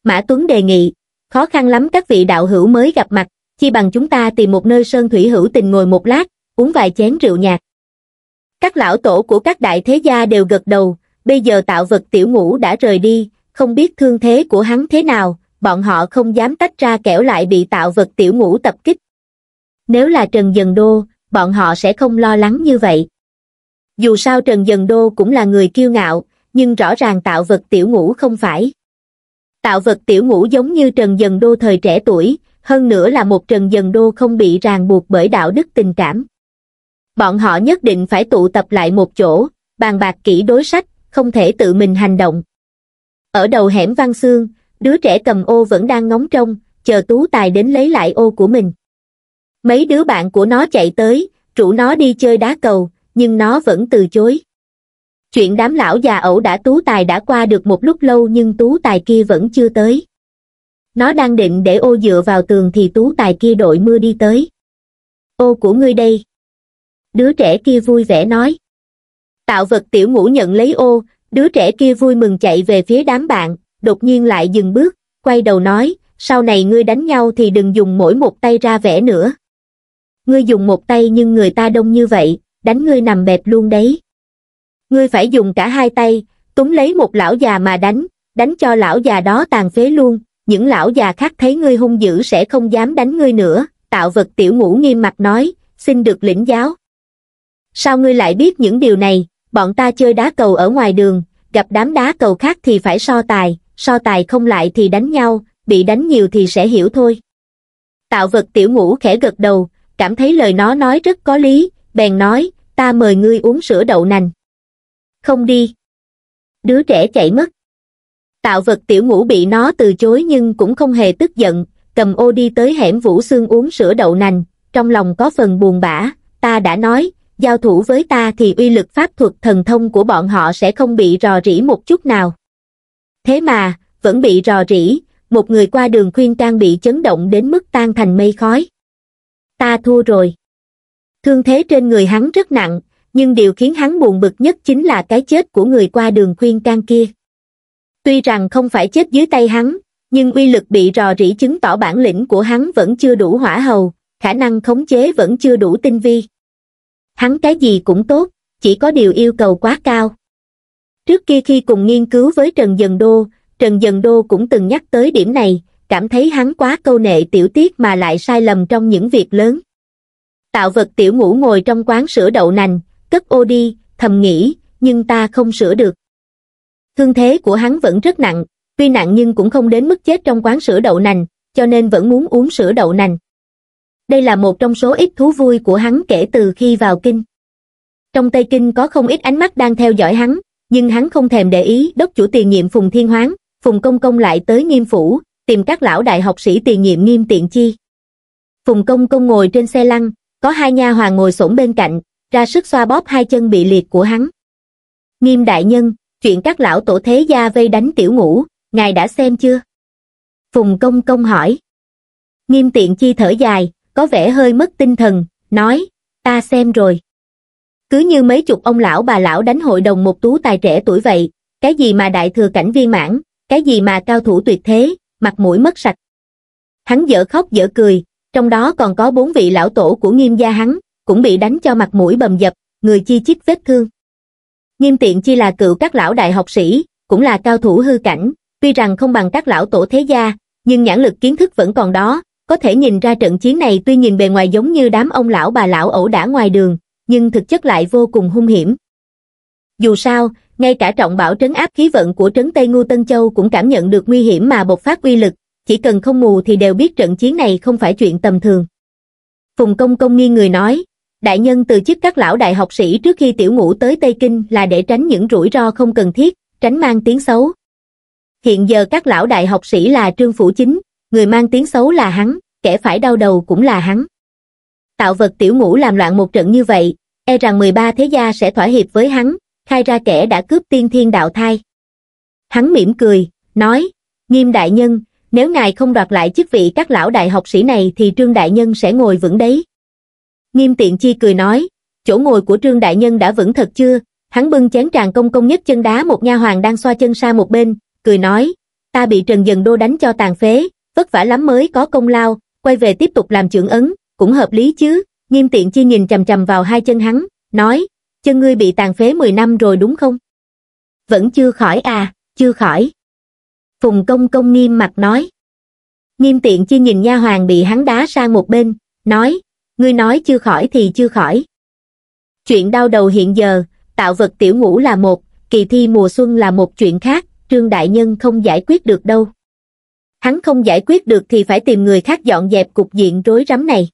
Mã Tuấn đề nghị, khó khăn lắm các vị đạo hữu mới gặp mặt, chi bằng chúng ta tìm một nơi sơn thủy hữu tình ngồi một lát, uống vài chén rượu nhạt. Các lão tổ của các đại thế gia đều gật đầu, bây giờ tạo vật tiểu ngũ đã rời đi, không biết thương thế của hắn thế nào, bọn họ không dám tách ra kẻo lại bị tạo vật tiểu ngũ tập kích. Nếu là Trần Dần Đô, bọn họ sẽ không lo lắng như vậy. Dù sao Trần Dần Đô cũng là người kiêu ngạo, nhưng rõ ràng tạo vật tiểu ngũ không phải. Tạo vật tiểu ngũ giống như Trần Dần Đô thời trẻ tuổi, hơn nữa là một Trần Dần Đô không bị ràng buộc bởi đạo đức tình cảm. Bọn họ nhất định phải tụ tập lại một chỗ, bàn bạc kỹ đối sách, không thể tự mình hành động. Ở đầu hẻm Văn Xương, đứa trẻ cầm ô vẫn đang ngóng trông, chờ Tú Tài đến lấy lại ô của mình. Mấy đứa bạn của nó chạy tới, rủ nó đi chơi đá cầu, nhưng nó vẫn từ chối. Chuyện đám lão già ẩu đã Tú Tài đã qua được một lúc lâu nhưng Tú Tài kia vẫn chưa tới. Nó đang định để ô dựa vào tường thì Tú Tài kia đội mưa đi tới. Ô của ngươi đây. Đứa trẻ kia vui vẻ nói. Tạo vật tiểu ngũ nhận lấy ô, đứa trẻ kia vui mừng chạy về phía đám bạn, đột nhiên lại dừng bước, quay đầu nói, sau này ngươi đánh nhau thì đừng dùng mỗi một tay ra vẽ nữa ngươi dùng một tay nhưng người ta đông như vậy, đánh ngươi nằm bẹp luôn đấy. Ngươi phải dùng cả hai tay, túng lấy một lão già mà đánh, đánh cho lão già đó tàn phế luôn, những lão già khác thấy ngươi hung dữ sẽ không dám đánh ngươi nữa, tạo vật tiểu ngũ nghiêm mặt nói, xin được lĩnh giáo. Sao ngươi lại biết những điều này, bọn ta chơi đá cầu ở ngoài đường, gặp đám đá cầu khác thì phải so tài, so tài không lại thì đánh nhau, bị đánh nhiều thì sẽ hiểu thôi. Tạo vật tiểu ngũ khẽ gật đầu, cảm thấy lời nó nói rất có lý bèn nói ta mời ngươi uống sữa đậu nành không đi đứa trẻ chạy mất tạo vật tiểu ngũ bị nó từ chối nhưng cũng không hề tức giận cầm ô đi tới hẻm vũ xương uống sữa đậu nành trong lòng có phần buồn bã ta đã nói giao thủ với ta thì uy lực pháp thuật thần thông của bọn họ sẽ không bị rò rỉ một chút nào thế mà vẫn bị rò rỉ một người qua đường khuyên can bị chấn động đến mức tan thành mây khói ta thua rồi. Thương thế trên người hắn rất nặng, nhưng điều khiến hắn buồn bực nhất chính là cái chết của người qua đường khuyên can kia. Tuy rằng không phải chết dưới tay hắn, nhưng uy lực bị rò rỉ chứng tỏ bản lĩnh của hắn vẫn chưa đủ hỏa hầu, khả năng khống chế vẫn chưa đủ tinh vi. Hắn cái gì cũng tốt, chỉ có điều yêu cầu quá cao. Trước kia khi cùng nghiên cứu với Trần Dần Đô, Trần Dần Đô cũng từng nhắc tới điểm này, cảm thấy hắn quá câu nệ tiểu tiết mà lại sai lầm trong những việc lớn. Tạo vật tiểu ngủ ngồi trong quán sữa đậu nành, cất ô đi, thầm nghĩ, nhưng ta không sửa được. Thương thế của hắn vẫn rất nặng, tuy nặng nhưng cũng không đến mức chết trong quán sữa đậu nành, cho nên vẫn muốn uống sữa đậu nành. Đây là một trong số ít thú vui của hắn kể từ khi vào kinh. Trong Tây Kinh có không ít ánh mắt đang theo dõi hắn, nhưng hắn không thèm để ý đốc chủ tiền nhiệm Phùng Thiên Hoáng, Phùng Công Công lại tới nghiêm phủ, tìm các lão đại học sĩ tiền nhiệm nghiêm tiện chi. Phùng công công ngồi trên xe lăn, có hai nha hoàng ngồi xổm bên cạnh, ra sức xoa bóp hai chân bị liệt của hắn. Nghiêm đại nhân, chuyện các lão tổ thế gia vây đánh tiểu ngũ, ngài đã xem chưa? Phùng công công hỏi. Nghiêm tiện chi thở dài, có vẻ hơi mất tinh thần, nói, ta xem rồi. Cứ như mấy chục ông lão bà lão đánh hội đồng một tú tài trẻ tuổi vậy, cái gì mà đại thừa cảnh viên mãn, cái gì mà cao thủ tuyệt thế, mặt mũi mất sạch hắn dở khóc dở cười trong đó còn có bốn vị lão tổ của nghiêm gia hắn cũng bị đánh cho mặt mũi bầm dập người chi chít vết thương nghiêm tiện chi là cựu các lão đại học sĩ cũng là cao thủ hư cảnh tuy rằng không bằng các lão tổ thế gia nhưng nhãn lực kiến thức vẫn còn đó có thể nhìn ra trận chiến này tuy nhìn bề ngoài giống như đám ông lão bà lão ẩu đả ngoài đường nhưng thực chất lại vô cùng hung hiểm dù sao ngay cả trọng bảo trấn áp khí vận của trấn Tây Ngu Tân Châu cũng cảm nhận được nguy hiểm mà bộc phát uy lực, chỉ cần không mù thì đều biết trận chiến này không phải chuyện tầm thường. Phùng Công Công nghi người nói, đại nhân từ chức các lão đại học sĩ trước khi tiểu ngũ tới Tây Kinh là để tránh những rủi ro không cần thiết, tránh mang tiếng xấu. Hiện giờ các lão đại học sĩ là Trương Phủ Chính, người mang tiếng xấu là hắn, kẻ phải đau đầu cũng là hắn. Tạo vật tiểu ngũ làm loạn một trận như vậy, e rằng 13 thế gia sẽ thỏa hiệp với hắn, khai ra kẻ đã cướp tiên thiên đạo thai. Hắn mỉm cười, nói, nghiêm đại nhân, nếu ngài không đoạt lại chức vị các lão đại học sĩ này thì trương đại nhân sẽ ngồi vững đấy. Nghiêm tiện chi cười nói, chỗ ngồi của trương đại nhân đã vững thật chưa, hắn bưng chén tràng công công nhất chân đá một nha hoàng đang xoa chân xa một bên, cười nói, ta bị Trần Dần Đô đánh cho tàn phế, vất vả lắm mới có công lao, quay về tiếp tục làm trưởng ấn, cũng hợp lý chứ, nghiêm tiện chi nhìn chầm chầm vào hai chân hắn, nói, chân ngươi bị tàn phế 10 năm rồi đúng không? Vẫn chưa khỏi à, chưa khỏi. Phùng công công nghiêm mặt nói. Nghiêm tiện chi nhìn nha hoàng bị hắn đá sang một bên, nói, ngươi nói chưa khỏi thì chưa khỏi. Chuyện đau đầu hiện giờ, tạo vật tiểu ngũ là một, kỳ thi mùa xuân là một chuyện khác, trương đại nhân không giải quyết được đâu. Hắn không giải quyết được thì phải tìm người khác dọn dẹp cục diện rối rắm này.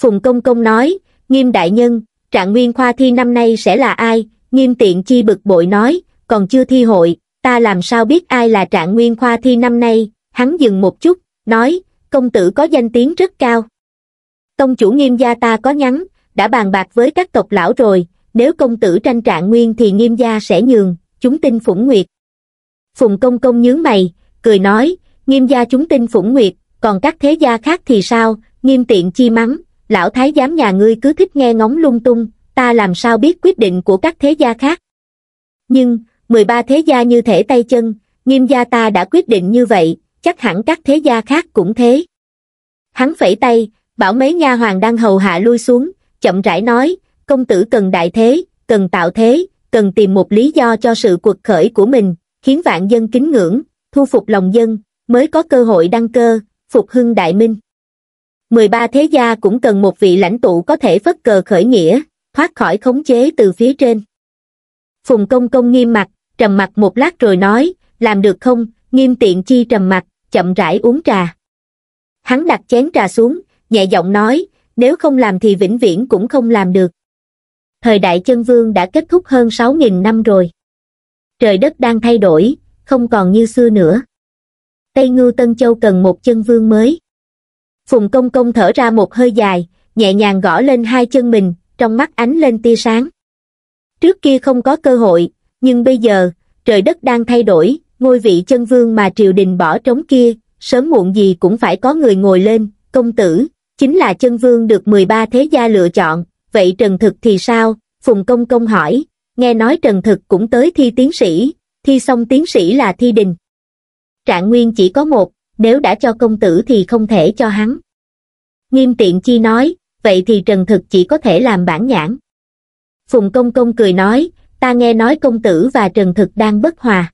Phùng Công Công nói, nghiêm đại nhân, trạng nguyên khoa thi năm nay sẽ là ai, nghiêm tiện chi bực bội nói, còn chưa thi hội, ta làm sao biết ai là trạng nguyên khoa thi năm nay, hắn dừng một chút, nói, công tử có danh tiếng rất cao. công chủ nghiêm gia ta có nhắn, đã bàn bạc với các tộc lão rồi, nếu công tử tranh trạng nguyên thì nghiêm gia sẽ nhường, chúng tin Phủng Nguyệt. Phùng công công nhướng mày, cười nói, nghiêm gia chúng tin Phủng Nguyệt, còn các thế gia khác thì sao, nghiêm tiện chi mắng, lão thái giám nhà ngươi cứ thích nghe ngóng lung tung, ta làm sao biết quyết định của các thế gia khác. Nhưng, 13 thế gia như thể tay chân, nghiêm gia ta đã quyết định như vậy, chắc hẳn các thế gia khác cũng thế. Hắn phẩy tay, bảo mấy nha hoàng đang hầu hạ lui xuống, chậm rãi nói, công tử cần đại thế, cần tạo thế, cần tìm một lý do cho sự cuộc khởi của mình, khiến vạn dân kính ngưỡng, thu phục lòng dân, mới có cơ hội đăng cơ, phục hưng đại minh mười ba thế gia cũng cần một vị lãnh tụ có thể phất cờ khởi nghĩa, thoát khỏi khống chế từ phía trên. Phùng Công Công nghiêm mặt, trầm mặt một lát rồi nói, làm được không, nghiêm tiện chi trầm mặt, chậm rãi uống trà. Hắn đặt chén trà xuống, nhẹ giọng nói, nếu không làm thì vĩnh viễn cũng không làm được. Thời đại chân vương đã kết thúc hơn 6.000 năm rồi. Trời đất đang thay đổi, không còn như xưa nữa. Tây Ngưu Tân Châu cần một chân vương mới. Phùng Công Công thở ra một hơi dài, nhẹ nhàng gõ lên hai chân mình, trong mắt ánh lên tia sáng. Trước kia không có cơ hội, nhưng bây giờ, trời đất đang thay đổi, ngôi vị chân vương mà triều đình bỏ trống kia, sớm muộn gì cũng phải có người ngồi lên, công tử, chính là chân vương được 13 thế gia lựa chọn, vậy Trần Thực thì sao? Phùng Công Công hỏi, nghe nói Trần Thực cũng tới thi tiến sĩ, thi xong tiến sĩ là thi đình. Trạng Nguyên chỉ có một, nếu đã cho công tử thì không thể cho hắn. Nghiêm tiện chi nói, vậy thì Trần Thực chỉ có thể làm bản nhãn. Phùng Công Công cười nói, ta nghe nói công tử và Trần Thực đang bất hòa.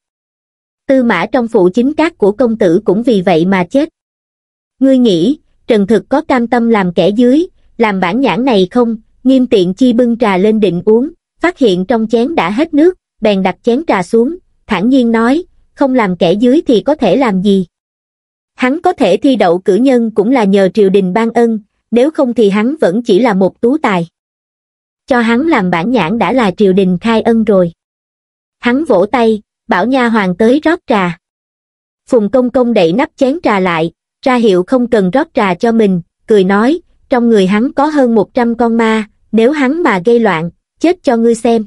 Tư mã trong phụ chính các của công tử cũng vì vậy mà chết. Ngươi nghĩ, Trần Thực có cam tâm làm kẻ dưới, làm bản nhãn này không? Nghiêm tiện chi bưng trà lên định uống, phát hiện trong chén đã hết nước, bèn đặt chén trà xuống, thản nhiên nói, không làm kẻ dưới thì có thể làm gì? Hắn có thể thi đậu cử nhân cũng là nhờ triều đình ban ân, nếu không thì hắn vẫn chỉ là một tú tài. Cho hắn làm bản nhãn đã là triều đình khai ân rồi. Hắn vỗ tay, bảo nha hoàng tới rót trà. Phùng công công đậy nắp chén trà lại, ra hiệu không cần rót trà cho mình, cười nói, trong người hắn có hơn 100 con ma, nếu hắn mà gây loạn, chết cho ngươi xem.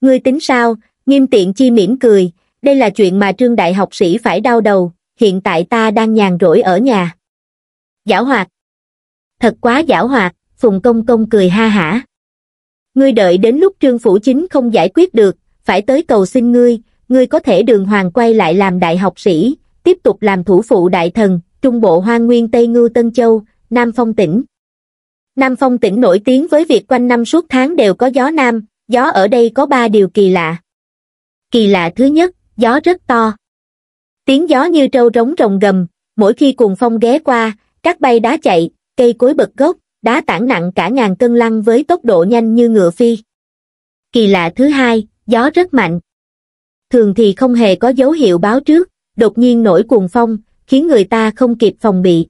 Ngươi tính sao, nghiêm tiện chi mỉm cười, đây là chuyện mà trương đại học sĩ phải đau đầu, hiện tại ta đang nhàn rỗi ở nhà. Giảo hoạt. Thật quá giảo hoạt, Phùng Công Công cười ha hả. Ngươi đợi đến lúc trương phủ chính không giải quyết được, phải tới cầu xin ngươi, ngươi có thể đường hoàng quay lại làm đại học sĩ, tiếp tục làm thủ phụ đại thần, trung bộ hoa nguyên Tây Ngưu Tân Châu, Nam Phong tỉnh. Nam Phong tỉnh nổi tiếng với việc quanh năm suốt tháng đều có gió nam, gió ở đây có ba điều kỳ lạ. Kỳ lạ thứ nhất, gió rất to tiếng gió như trâu rống rồng gầm mỗi khi cuồng phong ghé qua các bay đá chạy cây cối bật gốc đá tảng nặng cả ngàn cân lăn với tốc độ nhanh như ngựa phi kỳ lạ thứ hai gió rất mạnh thường thì không hề có dấu hiệu báo trước đột nhiên nổi cuồng phong khiến người ta không kịp phòng bị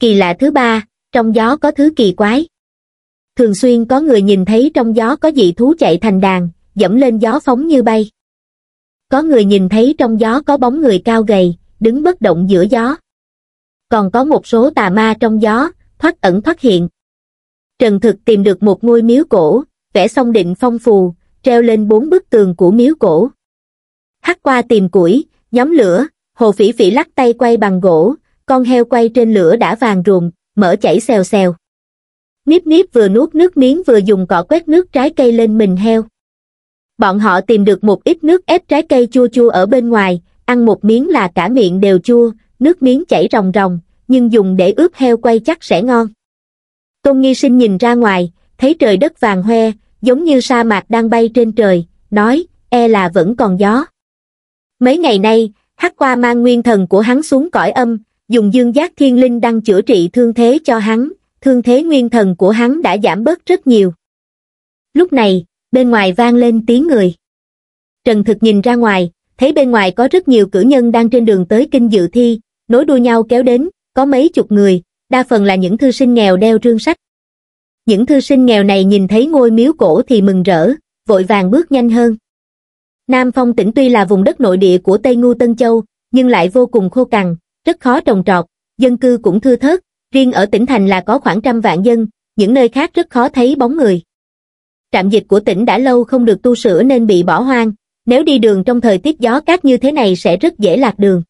kỳ lạ thứ ba trong gió có thứ kỳ quái thường xuyên có người nhìn thấy trong gió có dị thú chạy thành đàn dẫm lên gió phóng như bay có người nhìn thấy trong gió có bóng người cao gầy, đứng bất động giữa gió. Còn có một số tà ma trong gió, thoát ẩn thoát hiện. Trần Thực tìm được một ngôi miếu cổ, vẽ xong định phong phù, treo lên bốn bức tường của miếu cổ. Hắt qua tìm củi, nhóm lửa, hồ phỉ phỉ lắc tay quay bằng gỗ, con heo quay trên lửa đã vàng ruồng, mở chảy xèo xèo. Nếp nếp vừa nuốt nước miếng vừa dùng cỏ quét nước trái cây lên mình heo bọn họ tìm được một ít nước ép trái cây chua chua ở bên ngoài ăn một miếng là cả miệng đều chua nước miếng chảy ròng ròng nhưng dùng để ướp heo quay chắc sẽ ngon tôn nghi sinh nhìn ra ngoài thấy trời đất vàng hoe giống như sa mạc đang bay trên trời nói e là vẫn còn gió mấy ngày nay hắc qua mang nguyên thần của hắn xuống cõi âm dùng dương giác thiên linh đang chữa trị thương thế cho hắn thương thế nguyên thần của hắn đã giảm bớt rất nhiều lúc này bên ngoài vang lên tiếng người. Trần Thực nhìn ra ngoài, thấy bên ngoài có rất nhiều cử nhân đang trên đường tới kinh dự thi, nối đuôi nhau kéo đến, có mấy chục người, đa phần là những thư sinh nghèo đeo trương sách. Những thư sinh nghèo này nhìn thấy ngôi miếu cổ thì mừng rỡ, vội vàng bước nhanh hơn. Nam Phong tỉnh tuy là vùng đất nội địa của Tây Ngu Tân Châu, nhưng lại vô cùng khô cằn, rất khó trồng trọt, dân cư cũng thưa thớt, riêng ở tỉnh thành là có khoảng trăm vạn dân, những nơi khác rất khó thấy bóng người trạm dịch của tỉnh đã lâu không được tu sửa nên bị bỏ hoang, nếu đi đường trong thời tiết gió cát như thế này sẽ rất dễ lạc đường.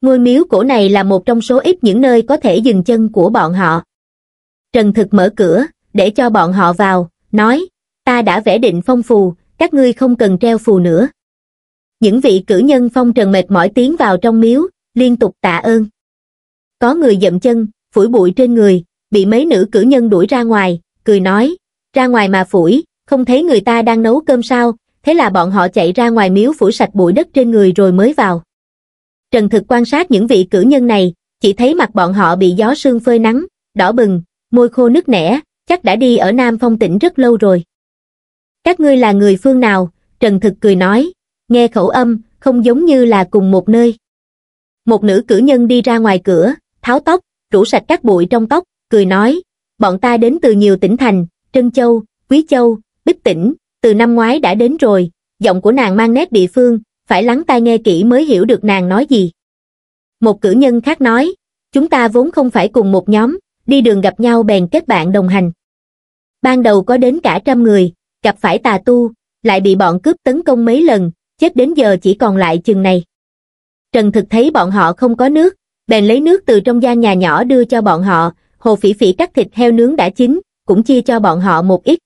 Ngôi miếu cổ này là một trong số ít những nơi có thể dừng chân của bọn họ. Trần Thực mở cửa, để cho bọn họ vào, nói, ta đã vẽ định phong phù, các ngươi không cần treo phù nữa. Những vị cử nhân phong trần mệt mỏi tiến vào trong miếu, liên tục tạ ơn. Có người dậm chân, phủi bụi trên người, bị mấy nữ cử nhân đuổi ra ngoài, cười nói, ra ngoài mà phủi, không thấy người ta đang nấu cơm sao, thế là bọn họ chạy ra ngoài miếu phủi sạch bụi đất trên người rồi mới vào. Trần Thực quan sát những vị cử nhân này, chỉ thấy mặt bọn họ bị gió sương phơi nắng, đỏ bừng, môi khô nước nẻ, chắc đã đi ở Nam Phong tỉnh rất lâu rồi. Các ngươi là người phương nào? Trần Thực cười nói, nghe khẩu âm, không giống như là cùng một nơi. Một nữ cử nhân đi ra ngoài cửa, tháo tóc, rủ sạch các bụi trong tóc, cười nói, bọn ta đến từ nhiều tỉnh thành, Trân Châu, Quý Châu, Bích Tỉnh, từ năm ngoái đã đến rồi, giọng của nàng mang nét địa phương, phải lắng tai nghe kỹ mới hiểu được nàng nói gì. Một cử nhân khác nói, chúng ta vốn không phải cùng một nhóm, đi đường gặp nhau bèn kết bạn đồng hành. Ban đầu có đến cả trăm người, gặp phải tà tu, lại bị bọn cướp tấn công mấy lần, chết đến giờ chỉ còn lại chừng này. Trần Thực thấy bọn họ không có nước, bèn lấy nước từ trong gia nhà nhỏ đưa cho bọn họ, hồ phỉ phỉ cắt thịt heo nướng đã chín, cũng chia cho bọn họ một ít.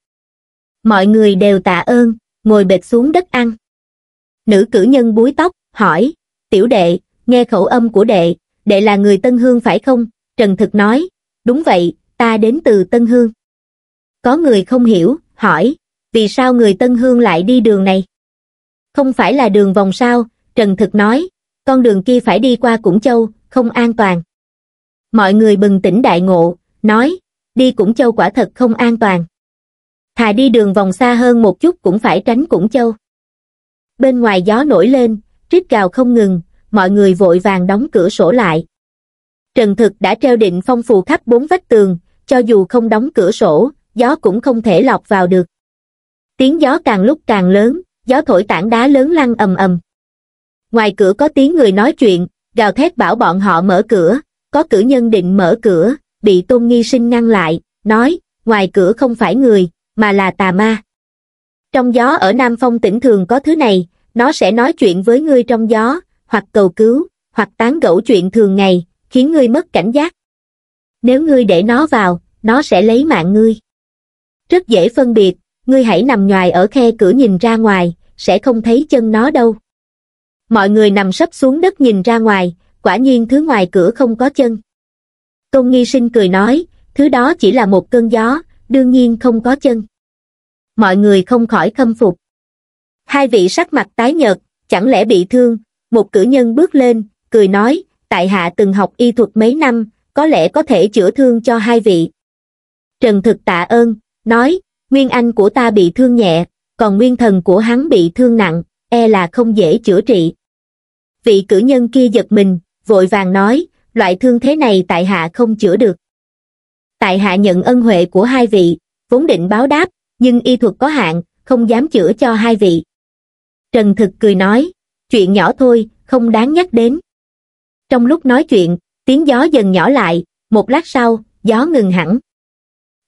Mọi người đều tạ ơn, ngồi bệt xuống đất ăn. Nữ cử nhân búi tóc, hỏi, tiểu đệ, nghe khẩu âm của đệ, đệ là người Tân Hương phải không? Trần Thực nói, đúng vậy, ta đến từ Tân Hương. Có người không hiểu, hỏi, vì sao người Tân Hương lại đi đường này? Không phải là đường vòng sao, Trần Thực nói, con đường kia phải đi qua Củng Châu, không an toàn. Mọi người bừng tỉnh đại ngộ, nói, đi Cũng Châu quả thật không an toàn. Thà đi đường vòng xa hơn một chút cũng phải tránh Cũng Châu. Bên ngoài gió nổi lên, rít gào không ngừng, mọi người vội vàng đóng cửa sổ lại. Trần Thực đã treo định phong phù khắp bốn vách tường, cho dù không đóng cửa sổ, gió cũng không thể lọc vào được. Tiếng gió càng lúc càng lớn, gió thổi tảng đá lớn lăn ầm ầm. Ngoài cửa có tiếng người nói chuyện, gào thét bảo bọn họ mở cửa, có cử nhân định mở cửa, bị Tôn Nghi Sinh ngăn lại, nói, ngoài cửa không phải người, mà là tà ma. Trong gió ở Nam Phong tỉnh thường có thứ này, nó sẽ nói chuyện với ngươi trong gió, hoặc cầu cứu, hoặc tán gẫu chuyện thường ngày, khiến ngươi mất cảnh giác. Nếu ngươi để nó vào, nó sẽ lấy mạng ngươi. Rất dễ phân biệt, ngươi hãy nằm ngoài ở khe cửa nhìn ra ngoài, sẽ không thấy chân nó đâu. Mọi người nằm sấp xuống đất nhìn ra ngoài, quả nhiên thứ ngoài cửa không có chân. Tôn Nghi Sinh cười nói, thứ đó chỉ là một cơn gió, đương nhiên không có chân. Mọi người không khỏi khâm phục. Hai vị sắc mặt tái nhợt, chẳng lẽ bị thương, một cử nhân bước lên, cười nói, tại hạ từng học y thuật mấy năm, có lẽ có thể chữa thương cho hai vị. Trần Thực tạ ơn, nói, nguyên anh của ta bị thương nhẹ, còn nguyên thần của hắn bị thương nặng, e là không dễ chữa trị. Vị cử nhân kia giật mình, vội vàng nói, loại thương thế này tại hạ không chữa được. Tại hạ nhận ân huệ của hai vị, vốn định báo đáp, nhưng y thuật có hạn, không dám chữa cho hai vị. Trần Thực cười nói, chuyện nhỏ thôi, không đáng nhắc đến. Trong lúc nói chuyện, tiếng gió dần nhỏ lại, một lát sau, gió ngừng hẳn.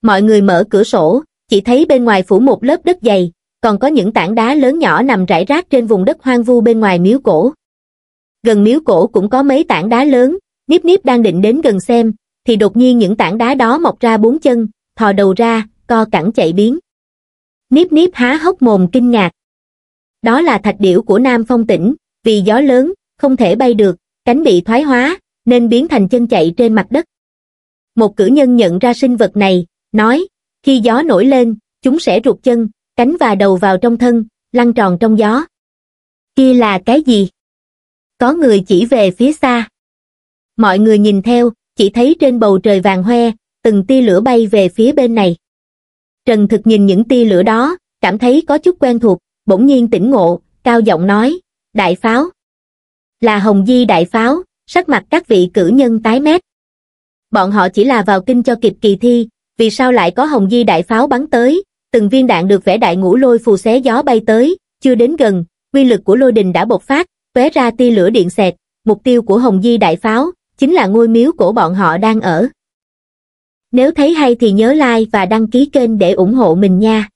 Mọi người mở cửa sổ, chỉ thấy bên ngoài phủ một lớp đất dày, còn có những tảng đá lớn nhỏ nằm rải rác trên vùng đất hoang vu bên ngoài miếu cổ. Gần miếu cổ cũng có mấy tảng đá lớn, Niếp Niếp đang định đến gần xem, thì đột nhiên những tảng đá đó mọc ra bốn chân, thò đầu ra, co cẳng chạy biến. Niếp Niếp há hốc mồm kinh ngạc. Đó là thạch điểu của Nam Phong tỉnh, vì gió lớn, không thể bay được, cánh bị thoái hóa, nên biến thành chân chạy trên mặt đất. Một cử nhân nhận ra sinh vật này, nói, khi gió nổi lên, chúng sẽ rụt chân, cánh và đầu vào trong thân, lăn tròn trong gió. Kia là cái gì? Có người chỉ về phía xa. Mọi người nhìn theo, chỉ thấy trên bầu trời vàng hoe, từng tia lửa bay về phía bên này. Trần Thực nhìn những tia lửa đó, cảm thấy có chút quen thuộc, bỗng nhiên tỉnh ngộ, cao giọng nói, đại pháo. Là Hồng Di đại pháo, sắc mặt các vị cử nhân tái mét. Bọn họ chỉ là vào kinh cho kịp kỳ thi, vì sao lại có Hồng Di đại pháo bắn tới, từng viên đạn được vẽ đại ngũ lôi phù xé gió bay tới, chưa đến gần, quy lực của lôi đình đã bộc phát, tóe ra tia lửa điện xẹt, mục tiêu của Hồng Di đại pháo, chính là ngôi miếu của bọn họ đang ở. Nếu thấy hay thì nhớ like và đăng ký kênh để ủng hộ mình nha.